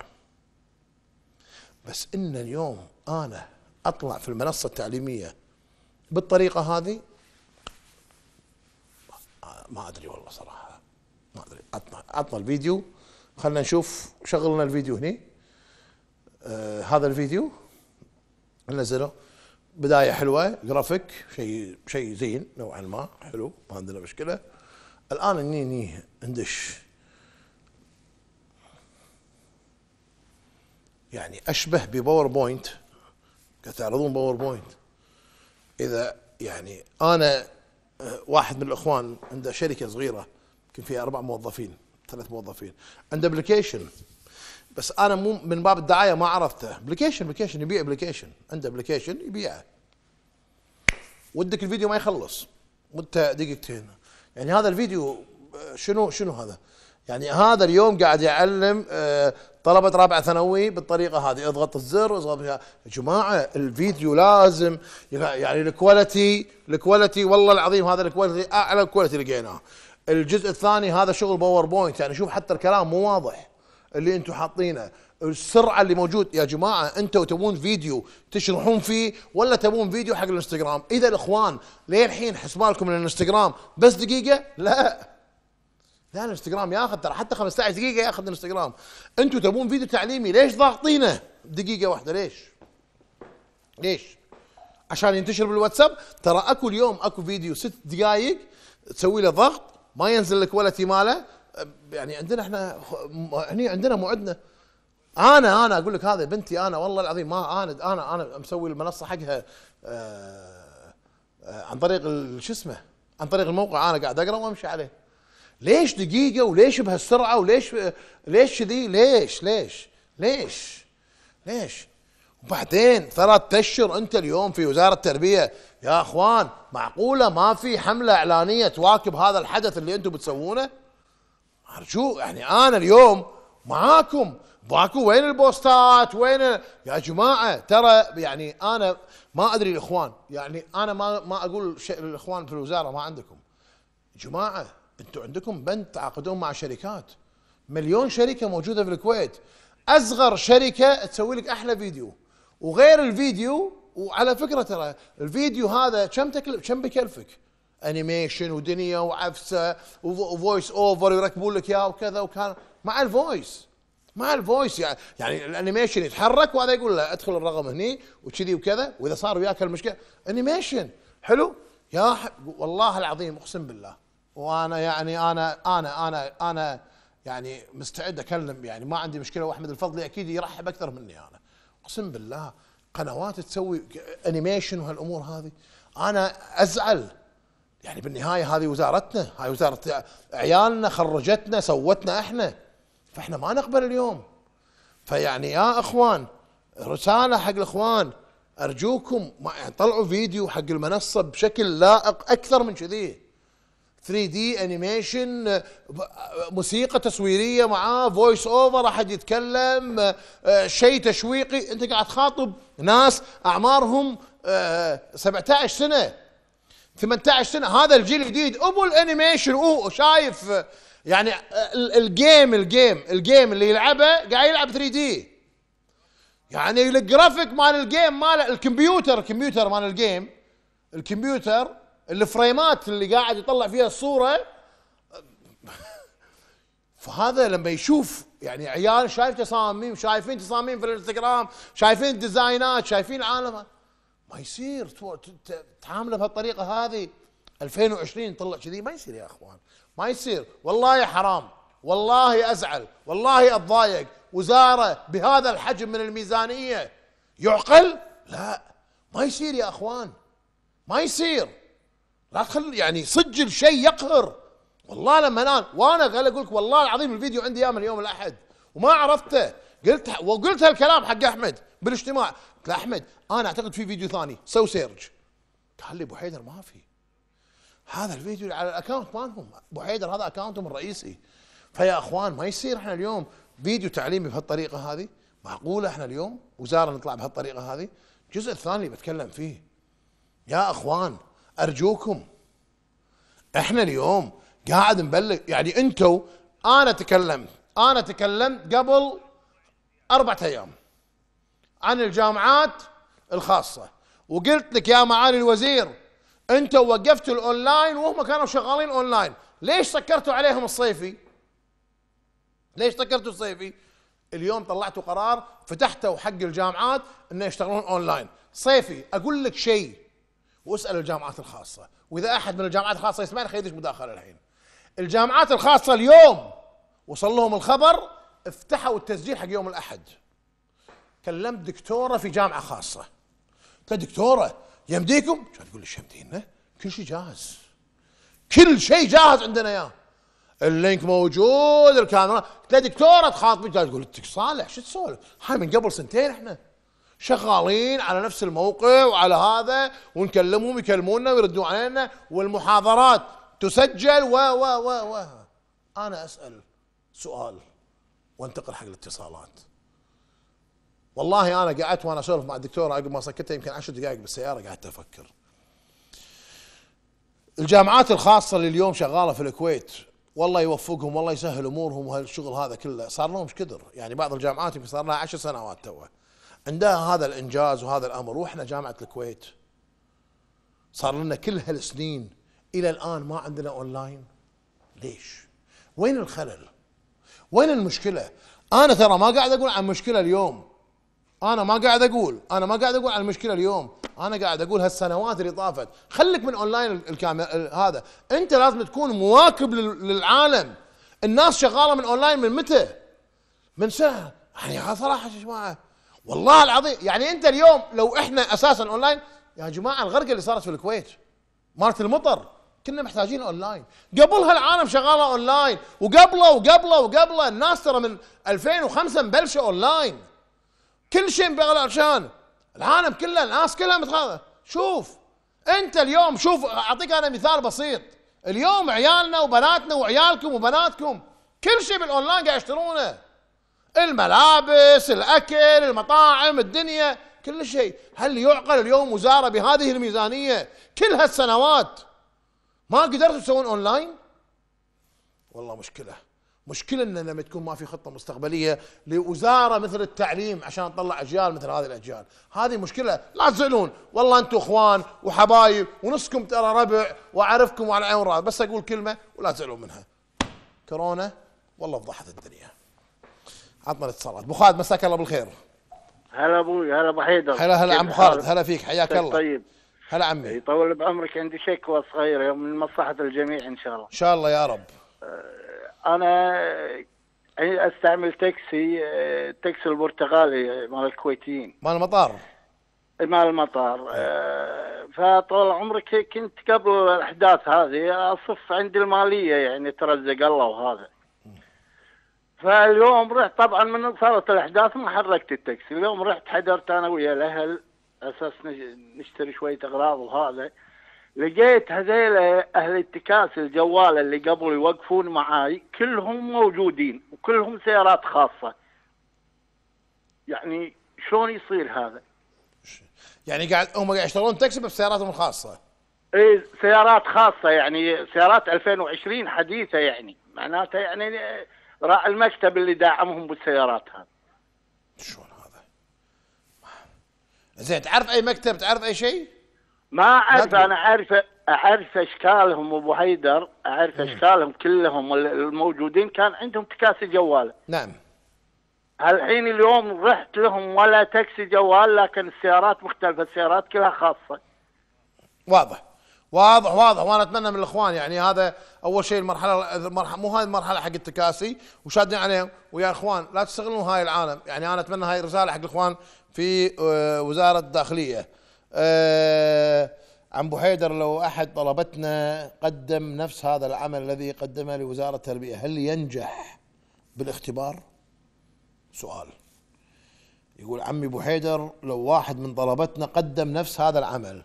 بس ان اليوم انا اطلع في المنصه التعليميه بالطريقه هذه ما ادري والله صراحه ما ادري عطنا عطنا الفيديو خلينا نشوف شغلنا الفيديو هني آه هذا الفيديو نزله بدايه حلوه جرافيك شيء شيء زين نوعا ما حلو ما عندنا مشكله الان اني اني ندش يعني اشبه بباوربوينت تعرضون باوربوينت اذا يعني انا آه، واحد من الاخوان عنده شركه صغيره يمكن فيها اربع موظفين ثلاث موظفين عنده ابلكيشن بس انا مو من باب الدعايه ما عرفته ابلكيشن ابلكيشن يبيع ابلكيشن عنده ابلكيشن يبيعه ودك الفيديو ما يخلص مدته دقيقتين يعني هذا الفيديو آه، شنو شنو هذا؟ يعني هذا اليوم قاعد يعلم آه، طلبه رابعه ثانوي بالطريقه هذه اضغط الزر اضغط يا جماعه الفيديو لازم يعني الكواليتي الكواليتي والله العظيم هذا الكواليتي اعلى كواليتي لقيناه الجزء الثاني هذا شغل باوربوينت يعني شوف حتى الكلام مو واضح اللي انتم حاطينه السرعه اللي موجود يا جماعه انتم تبون فيديو تشرحون فيه ولا تبون فيديو حق الانستغرام اذا الاخوان للحين حسبالكم الانستغرام بس دقيقه لا لا الانستغرام ياخذ ترى حتى 15 دقيقه ياخذ الانستغرام انتم تبون فيديو تعليمي ليش ضاغطينه دقيقه واحده ليش ليش عشان ينتشر بالواتساب ترى اكو اليوم اكو فيديو ست دقائق تسوي له ضغط ما ينزل لك ولا تي ماله يعني عندنا احنا هني عندنا موعدنا انا انا اقول لك هذه بنتي انا والله العظيم ما انا انا انا مسوي المنصه حقها آه، آه، عن طريق شو اسمه عن طريق الموقع انا قاعد اقرا وامشي عليه ليش دقيقه وليش بهالسرعه وليش ليش كذي ليش ليش ليش ليش وبعدين ثلاث اشهر انت اليوم في وزاره التربيه يا اخوان معقوله ما في حمله اعلانيه تواكب هذا الحدث اللي انتم بتسوونه أرجو يعني أنا اليوم معاكم باكو وين البوستات وين يا جماعة ترى يعني أنا ما أدري الإخوان يعني أنا ما ما أقول شيء للإخوان في الوزارة ما عندكم جماعة أنتم عندكم بند تعاقدون مع شركات مليون شركة موجودة في الكويت أصغر شركة تسوي لك أحلى فيديو وغير الفيديو وعلى فكرة ترى الفيديو هذا كم تكلف كم بكلفك؟ انيميشن ودنيا وعفسه وفويس اوفر يركبون لك اياه وكذا وكان مع الفويس مع الفويس يعني يعني الانيميشن يتحرك وهذا يقول له ادخل الرقم هني وكذي وكذا واذا صار وياك المشكله انيميشن حلو يا والله العظيم اقسم بالله وانا يعني انا انا انا انا يعني مستعد اكلم يعني ما عندي مشكله واحمد الفضلي اكيد يرحب اكثر مني انا اقسم بالله قنوات تسوي انيميشن وهالامور هذه انا ازعل يعني بالنهايه هذه وزارتنا هاي وزاره عيالنا خرجتنا سوتنا احنا فاحنا ما نقبل اليوم فيعني يا اخوان رساله حق الاخوان ارجوكم يعني طلعوا فيديو حق المنصه بشكل لائق اكثر من كذي 3 دي انيميشن موسيقى تصويريه معاه فويس اوفر احد يتكلم شيء تشويقي انت قاعد تخاطب ناس اعمارهم 17 آه، سنه 18 سنه هذا الجيل الجديد ابو الانيميشن هو شايف يعني الجيم الجيم الجيم اللي يلعبه قاعد يلعب 3 دي يعني الجرافيك مال الجيم مال الكمبيوتر الكمبيوتر مال الجيم الكمبيوتر الفريمات اللي قاعد يطلع فيها الصوره [laughs] فهذا لما يشوف يعني عيال شايف تصاميم شايفين تصاميم في الانستغرام شايفين ديزاينات شايفين عالمه ما يصير تعامله بهالطريقه هذه 2020 طلع كذي ما يصير يا اخوان ما يصير والله حرام والله ازعل والله اتضايق وزاره بهذا الحجم من الميزانيه يعقل لا ما يصير يا اخوان ما يصير لا تخل يعني سجل شيء يقهر والله لما انا وانا قال اقول لك والله العظيم الفيديو عندي اياه من يوم الاحد وما عرفته قلت وقلت هالكلام حق احمد بالاجتماع قلت له احمد انا اعتقد في فيديو ثاني سو سيرج قال لي ابو حيدر ما في هذا الفيديو على الاكونت مالهم ابو حيدر هذا اكونتهم الرئيسي فيا اخوان ما يصير احنا اليوم فيديو تعليمي بهالطريقه هذه معقوله احنا اليوم وزاره نطلع بهالطريقه هذه الجزء الثاني اللي بتكلم فيه يا اخوان ارجوكم احنا اليوم قاعد نبلغ يعني انتم انا تكلمت انا تكلمت قبل أربعة أيام عن الجامعات الخاصة وقلت لك يا معالي الوزير أنت وقفتوا الأونلاين وهم كانوا شغالين أونلاين ليش سكرتوا عليهم الصيفي ليش سكرتوا الصيفي اليوم طلعتوا قرار فتحتوا حق الجامعات انه يشتغلون اونلاين صيفي اقول لك شيء واسال الجامعات الخاصه واذا احد من الجامعات الخاصه يسمعني خليه مداخله الحين الجامعات الخاصه اليوم وصل لهم الخبر افتحوا التسجيل حق يوم الاحد كلمت دكتوره في جامعه خاصه قلت دكتوره يمديكم؟ كانت تقول لي يمدينا؟ كل شيء جاهز كل شيء جاهز عندنا اياه اللينك موجود الكاميرا قلت لها دكتوره تخاطبي تقول لك صالح شو تسولف؟ هاي من قبل سنتين احنا شغالين على نفس الموقع وعلى هذا ونكلمهم يكلمونا ويردون علينا والمحاضرات تسجل و و و و انا اسال سؤال وانتقل حق الاتصالات والله انا قعدت وانا اسولف مع الدكتوره عقب ما سكتها يمكن عشر دقائق بالسياره قعدت افكر الجامعات الخاصه اللي اليوم شغاله في الكويت والله يوفقهم والله يسهل امورهم وهالشغل هذا كله صار لهم كدر يعني بعض الجامعات يمكن صار لها عشر سنوات توه عندها هذا الانجاز وهذا الامر واحنا جامعه الكويت صار لنا كل هالسنين الى الان ما عندنا اونلاين ليش؟ وين الخلل؟ وين المشكله انا ترى ما قاعد اقول عن مشكله اليوم انا ما قاعد اقول انا ما قاعد اقول عن المشكله اليوم انا قاعد اقول هالسنوات اللي طافت خليك من اونلاين الكاميرا هذا انت لازم تكون مواكب للعالم الناس شغاله من اونلاين من متى من سنه يعني صراحه يا جماعه والله العظيم يعني انت اليوم لو احنا اساسا اونلاين يا جماعه الغرقه اللي صارت في الكويت مالت المطر كنا محتاجين اونلاين قبلها العالم شغاله اونلاين وقبله وقبله وقبله الناس ترى من 2005 مبلشه اونلاين كل شيء عشان العالم كله الناس كلها متخاذه شوف انت اليوم شوف اعطيك انا مثال بسيط اليوم عيالنا وبناتنا وعيالكم وبناتكم كل شيء بالاونلاين قاعد يشترونه الملابس الاكل المطاعم الدنيا كل شيء هل يعقل اليوم وزاره بهذه الميزانيه كل هالسنوات ما قدرتوا تسوون اونلاين والله مشكله مشكله ان لما تكون ما في خطه مستقبليه لوزاره مثل التعليم عشان تطلع اجيال مثل هذه الاجيال، هذه مشكله لا تزعلون، والله انتم اخوان وحبايب ونصكم ترى ربع واعرفكم وعلى عين وراسي، بس اقول كلمه ولا تزعلون منها. كورونا والله فضحت الدنيا. عطنا الاتصالات، ابو خالد مساك الله بالخير. هلا ابوي هلا ابو حيدر. هلا هلا عم خالد هلا فيك حياك الله. طيب هلا عمي يطول بعمرك عندي شكوى صغيره من مصلحه الجميع ان شاء الله ان شاء الله يا رب آه، انا استعمل تاكسي آه، تاكسي البرتغالي مال الكويتيين مال المطار مال المطار إيه. آه، فطول عمرك كنت قبل الاحداث هذه اصف عند الماليه يعني ترزق الله وهذا فاليوم رحت طبعا من صارت الاحداث ما حركت التاكسي اليوم رحت حضرت انا ويا الاهل اساس نشتري شويه اغراض وهذا لقيت هذيل اهل التكاس الجوال اللي قبل يوقفون معاي كلهم موجودين وكلهم سيارات خاصه يعني شلون يصير هذا يعني قاعد هم قاعد يشتغلون تاكسي بس سياراتهم الخاصه اي سيارات خاصه يعني سيارات 2020 حديثه يعني معناتها يعني آه، راعي المكتب اللي داعمهم بالسيارات هذه شلون زين تعرف اي مكتب تعرف اي شيء؟ ما اعرف انا اعرف اعرف اشكالهم ابو حيدر اعرف اشكالهم كلهم الموجودين كان عندهم تكاسي جوال نعم الحين اليوم رحت لهم ولا تاكسي جوال لكن السيارات مختلفه السيارات كلها خاصه واضح واضح واضح وانا اتمنى من الاخوان يعني هذا اول شيء المرحله المرحله مو هاي المرحله حق التكاسي وشادين عليهم ويا اخوان لا تستغلون هاي العالم يعني انا اتمنى هاي رساله حق الاخوان في آه، وزاره الداخليه آه، عم بحيدر لو احد طلبتنا قدم نفس هذا العمل الذي قدمه لوزاره التربيه هل ينجح بالاختبار سؤال يقول عمي بحيدر لو واحد من طلبتنا قدم نفس هذا العمل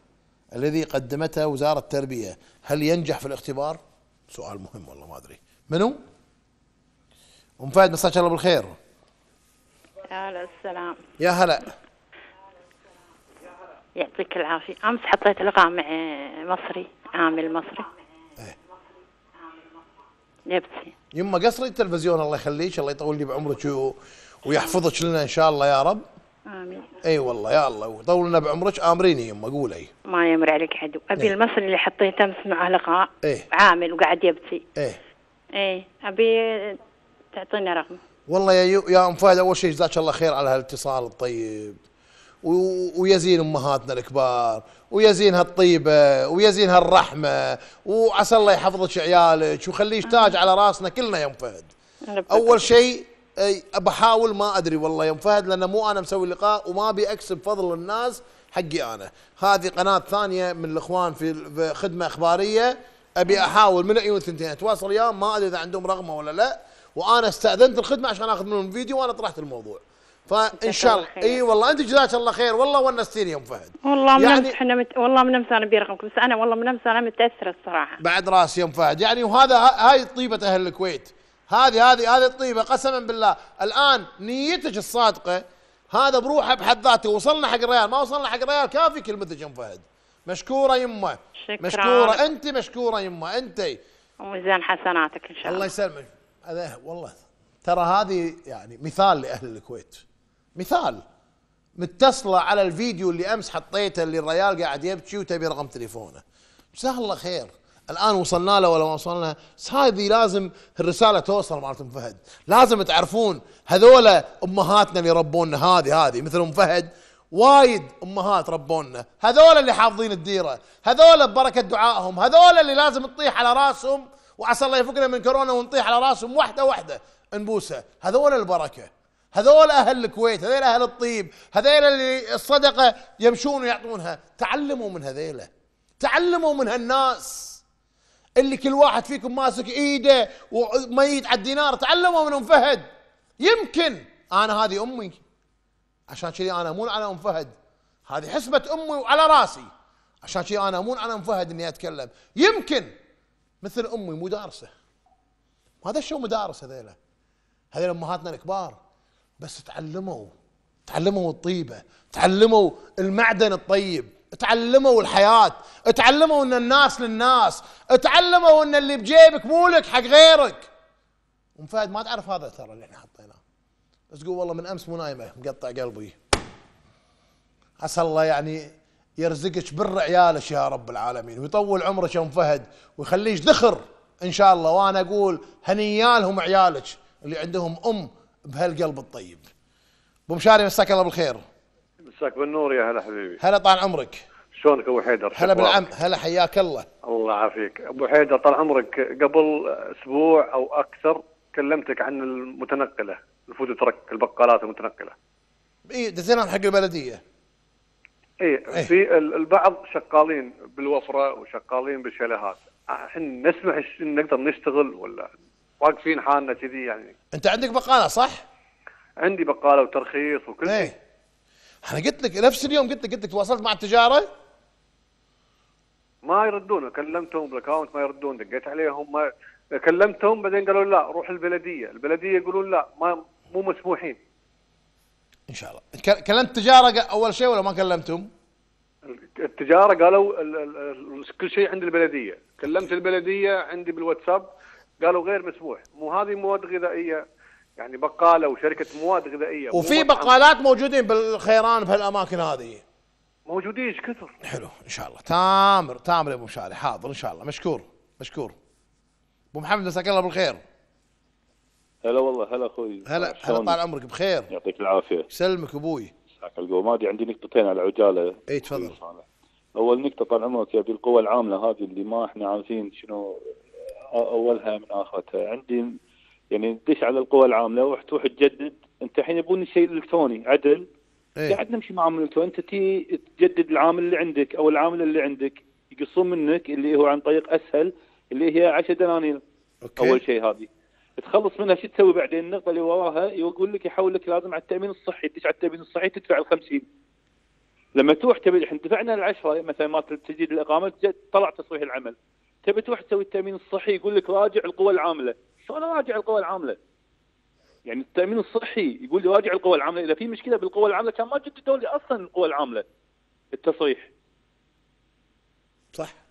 الذي قدمته وزاره التربيه هل ينجح في الاختبار سؤال مهم والله ما ادري منو ام فهد مساك الله بالخير على السلام يا هلا يعطيك العافية أمس حطيت لقاء مع مصري عامل مصري ايه يبكي يما قصري التلفزيون الله يخليك الله يطول لي بعمرك ويحفظك لنا إن شاء الله يا رب امين اي أيوة والله يا الله وطول لنا بعمرك امريني يما قولي ما يمر عليك عدو ابي ايه؟ المصري اللي حطيته امس مع لقاء ايه؟ عامل وقاعد يبكي ايه ايه ابي تعطينا رقم والله يا, يا ام فهد اول شيء جزاك الله خير على هالاتصال الطيب ويزين امهاتنا الكبار ويزين هالطيبه ويزين هالرحمه وعسى الله يحفظك عيالك وخليه تاج على راسنا كلنا يا ام فهد اول شيء بحاول ما ادري والله يا ام فهد لان مو انا مسوي لقاء وما ابي اكسب فضل الناس حقي انا هذه قناه ثانيه من الاخوان في خدمه اخباريه ابي احاول من عيون ثنتين اتواصل وياهم ما ادري اذا عندهم رقمه ولا لا وانا استاذنت الخدمه عشان اخذ منهم فيديو وانا طرحت الموضوع فان شاء الله اي والله انت جزاك الله خير والله ونستيني يا ام فهد والله من يعني احنا مت... والله من امس انا برقمك بس انا والله من امس انا متاثره الصراحه بعد راسي يا ام فهد يعني وهذا هاي طيبه اهل الكويت هذه هذه هذه الطيبه قسما بالله الان نيتك الصادقه هذا بروحه بحد ذاته وصلنا حق الريال ما وصلنا حق الريال كافي كلمتك يا ام فهد مشكوره يمه شكرا مشكوره انت مشكوره يمه انت وميزان حسناتك ان شاء الله الله يسلمك هذا والله ترى هذه يعني مثال لأهل الكويت مثال متصلة على الفيديو اللي أمس حطيته اللي الريال قاعد يبكي وتبي رقم تليفونه جزاه الله خير الان وصلنا له ولا ما وصلنا بس هذه لازم الرساله توصل مالت ام فهد لازم تعرفون هذولا امهاتنا اللي ربونا هذه هذه مثل ام فهد وايد امهات ربونا هذولا اللي حافظين الديره هذولا ببركه دعائهم هذولا اللي لازم تطيح على راسهم وعسى الله يفكنا من كورونا ونطيح على راسهم واحده واحده نبوسه هذول البركه هذول اهل الكويت هذول اهل الطيب هذول اللي الصدقه يمشون ويعطونها تعلموا من هذيله تعلموا من هالناس اللي كل واحد فيكم ماسك ايده وميت على الدينار تعلموا من ام فهد يمكن انا هذه امي عشان كذي انا امون على ام فهد هذه حسبه امي وعلى راسي عشان كذي انا امون على ام فهد اني اتكلم يمكن مثل امي مدارسه وهذا شو مدارس هذيلا هذيلا امهاتنا الكبار بس تعلموا تعلموا الطيبه تعلموا المعدن الطيب تعلموا الحياه تعلموا ان الناس للناس تعلموا ان اللي بجيبك مو لك حق غيرك ام فهد ما تعرف هذا ترى اللي احنا حطيناه بس تقول والله من امس مو نايمه مقطع قلبي عسى الله يعني يرزقك بر عيالك يا رب العالمين ويطول عمرك يا ام فهد ويخليك ذخر ان شاء الله وانا اقول هنيالهم عيالك اللي عندهم ام بهالقلب الطيب ابو مشاري مساك الله بالخير مساك بالنور يا هلا حبيبي هلا طال عمرك شلونك ابو حيدر هلا بالعم هلا حياك الله الله يعافيك ابو حيدر طال عمرك قبل اسبوع او اكثر كلمتك عن المتنقله الفود ترك البقالات المتنقله اي دزيناهم حق البلديه إيه،, إيه في البعض شغالين بالوفره وشغالين بالشلهات احنا نسمح نقدر نشتغل ولا واقفين حالنا كذي يعني انت عندك بقاله صح؟ عندي بقاله وترخيص وكل شيء ايه. انا قلت لك نفس اليوم قلت لك قلت لك تواصلت مع التجاره ما يردون كلمتهم بالاكونت ما يردون دقيت عليهم ما كلمتهم بعدين قالوا لا روح البلديه البلديه يقولون لا ما مو مسموحين ان شاء الله كلمت التجارة اول شيء ولا ما كلمتهم التجاره قالوا كل شيء عند البلديه كلمت البلديه عندي بالواتساب قالوا غير مسموح مو هذه مواد غذائيه يعني بقاله وشركه مواد غذائيه وفي بقالات موجودين بالخيران في الأماكن هذه موجودين ايش كثر حلو ان شاء الله تامر تامر يا ابو مشاري حاضر ان شاء الله مشكور مشكور ابو محمد مساك الله بالخير هلا والله هلا اخوي هلا هلا طال عمرك بخير يعطيك العافيه يسلمك ابوي يعطيك القوه عندي نقطتين على العجاله اي تفضل اول نقطه طال عمرك يا القوى العامله هذه اللي ما احنا عارفين شنو اولها من اخرتها عندي يعني دش على القوى العامله وتروح تجدد انت الحين يبون شيء الكتروني عدل إيه؟ قاعد نمشي معاهم الكتروني انت تي تجدد العامل اللي عندك او العامله اللي عندك يقصون منك اللي هو عن طريق اسهل اللي هي 10 دنانير اول شيء هذه تخلص منها شو تسوي بعدين النقطه اللي وراها يقول لك يحول لك لازم على التامين الصحي تدش على التامين الصحي تدفع ال 50 لما تروح تبي احنا دفعنا ال 10 مثلا ما تجديد الاقامه طلع تصريح العمل تبي تروح تسوي التامين الصحي يقول لك راجع القوى العامله شلون راجع القوى العامله؟ يعني التامين الصحي يقول لي راجع القوى العامله اذا في مشكله بالقوى العامله كان ما جددوا لي اصلا القوى العامله التصريح صح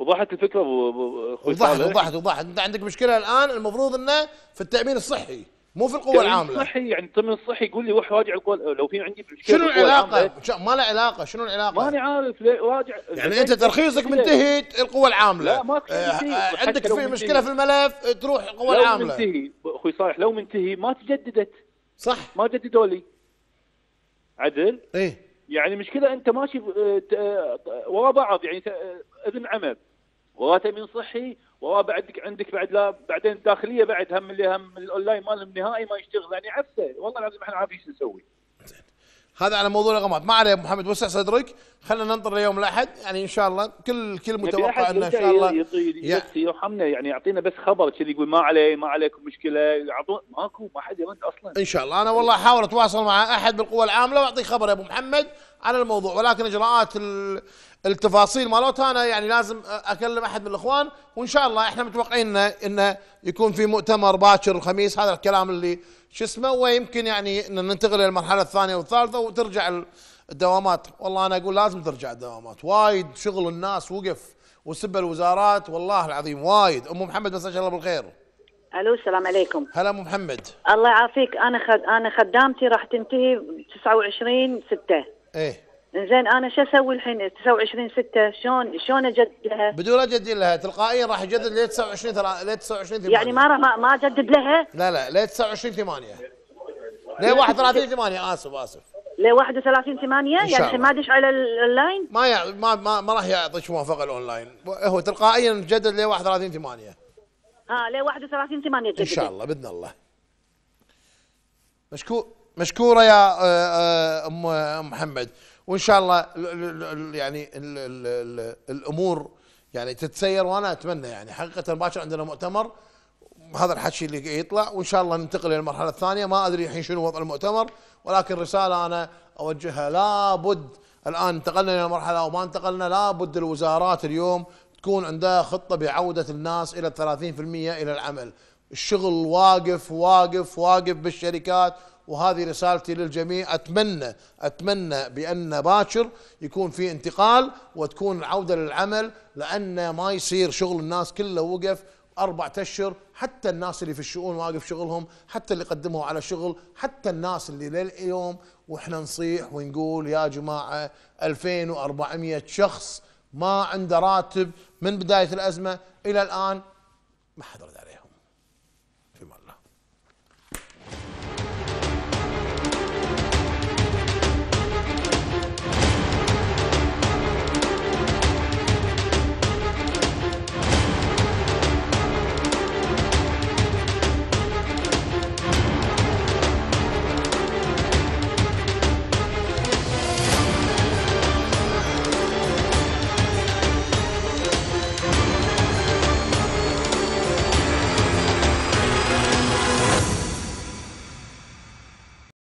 وضحت الفكره وضحت وضحت وضحت انت عندك مشكله الان المفروض انه في التامين الصحي مو في القوى العامله الصحي يعني التامين الصحي يقول لي روح واجع القوى لو في عندي مشكله شنو العلاقه؟ ما له علاقه شنو العلاقه؟ ماني عارف ليه واجع يعني انت ترخيصك منتهي القوى العامله لا ما آه عندك في مشكله في الملف تروح القوى العامله لو منتهي اخوي صالح لو منتهي ما تجددت صح ما جددوا لي عدل؟ ايه يعني مشكله انت ماشي آه، آه، ورا بعض يعني اذن آه، عمل ووتامين صحي وبعدك عندك بعد لا بعدين الداخليه بعد هم اللي هم الاونلاين مالهم نهائي ما يشتغل يعني عفسه والله العظيم احنا عارفين شو نسوي. هذا على موضوع الاغماء ما عليه ابو محمد وسع صدرك خلينا ننطر ليوم الاحد يعني ان شاء الله كل كل متوقع انه ان شاء الله يرحمنا يعني يعطينا بس خبر كذي يقول ما علي ما عليكم مشكله يعطون ماكو ما حد يرد اصلا ان شاء الله انا والله احاول اتواصل مع احد بالقوى العامله واعطيه خبر يا ابو محمد على الموضوع ولكن اجراءات التفاصيل مالتها انا يعني لازم اكلم احد من الاخوان وان شاء الله احنا متوقعين انه انه يكون في مؤتمر باكر الخميس هذا الكلام اللي شو اسمه ويمكن يعني ان ننتقل للمرحله الثانيه والثالثه وترجع الدوامات والله انا اقول لازم ترجع الدوامات وايد شغل الناس وقف وسب الوزارات والله العظيم وايد ام محمد مساك الله بالخير الو السلام عليكم هلا ام محمد الله يعافيك انا خد... انا خدامتي راح تنتهي 29 6 ايه زين انا شو اسوي الحين 29 6 شلون شلون اجدد لها؟ بدون اجدد لها تلقائيا راح اجدد ل 29 ل 29 8 يعني ما راح ما اجدد لها؟ لا لا ل 29 8 ل 31 8 اسف اسف ل 31 8 يعني الحين ما ادش على الاونلاين؟ ما يع... ما ما, ما راح يعطيك موافقه الاونلاين هو تلقائيا مجدد ل 31 8 اه ل 31 8 جدد ان شاء الله باذن الله مشكور مشكوره يا آه، آه، ام محمد وان شاء الله يعني الامور يعني تتسير وانا اتمنى يعني حقيقه باكر عندنا مؤتمر هذا الحكي اللي يطلع وان شاء الله ننتقل للمرحله الثانيه ما ادري الحين شنو وضع المؤتمر ولكن رساله انا اوجهها لابد الان انتقلنا الى مرحله وما انتقلنا لابد الوزارات اليوم تكون عندها خطه بعوده الناس الى 30% الى العمل الشغل واقف واقف واقف بالشركات وهذه رسالتي للجميع اتمنى اتمنى بان باكر يكون في انتقال وتكون العوده للعمل لان ما يصير شغل الناس كله وقف أربعة أشهر حتى الناس اللي في الشؤون واقف شغلهم حتى اللي قدموا على شغل حتى الناس اللي لليوم وإحنا نصيح ونقول يا جماعة 2400 شخص ما عنده راتب من بداية الأزمة إلى الآن ما حد رد عليهم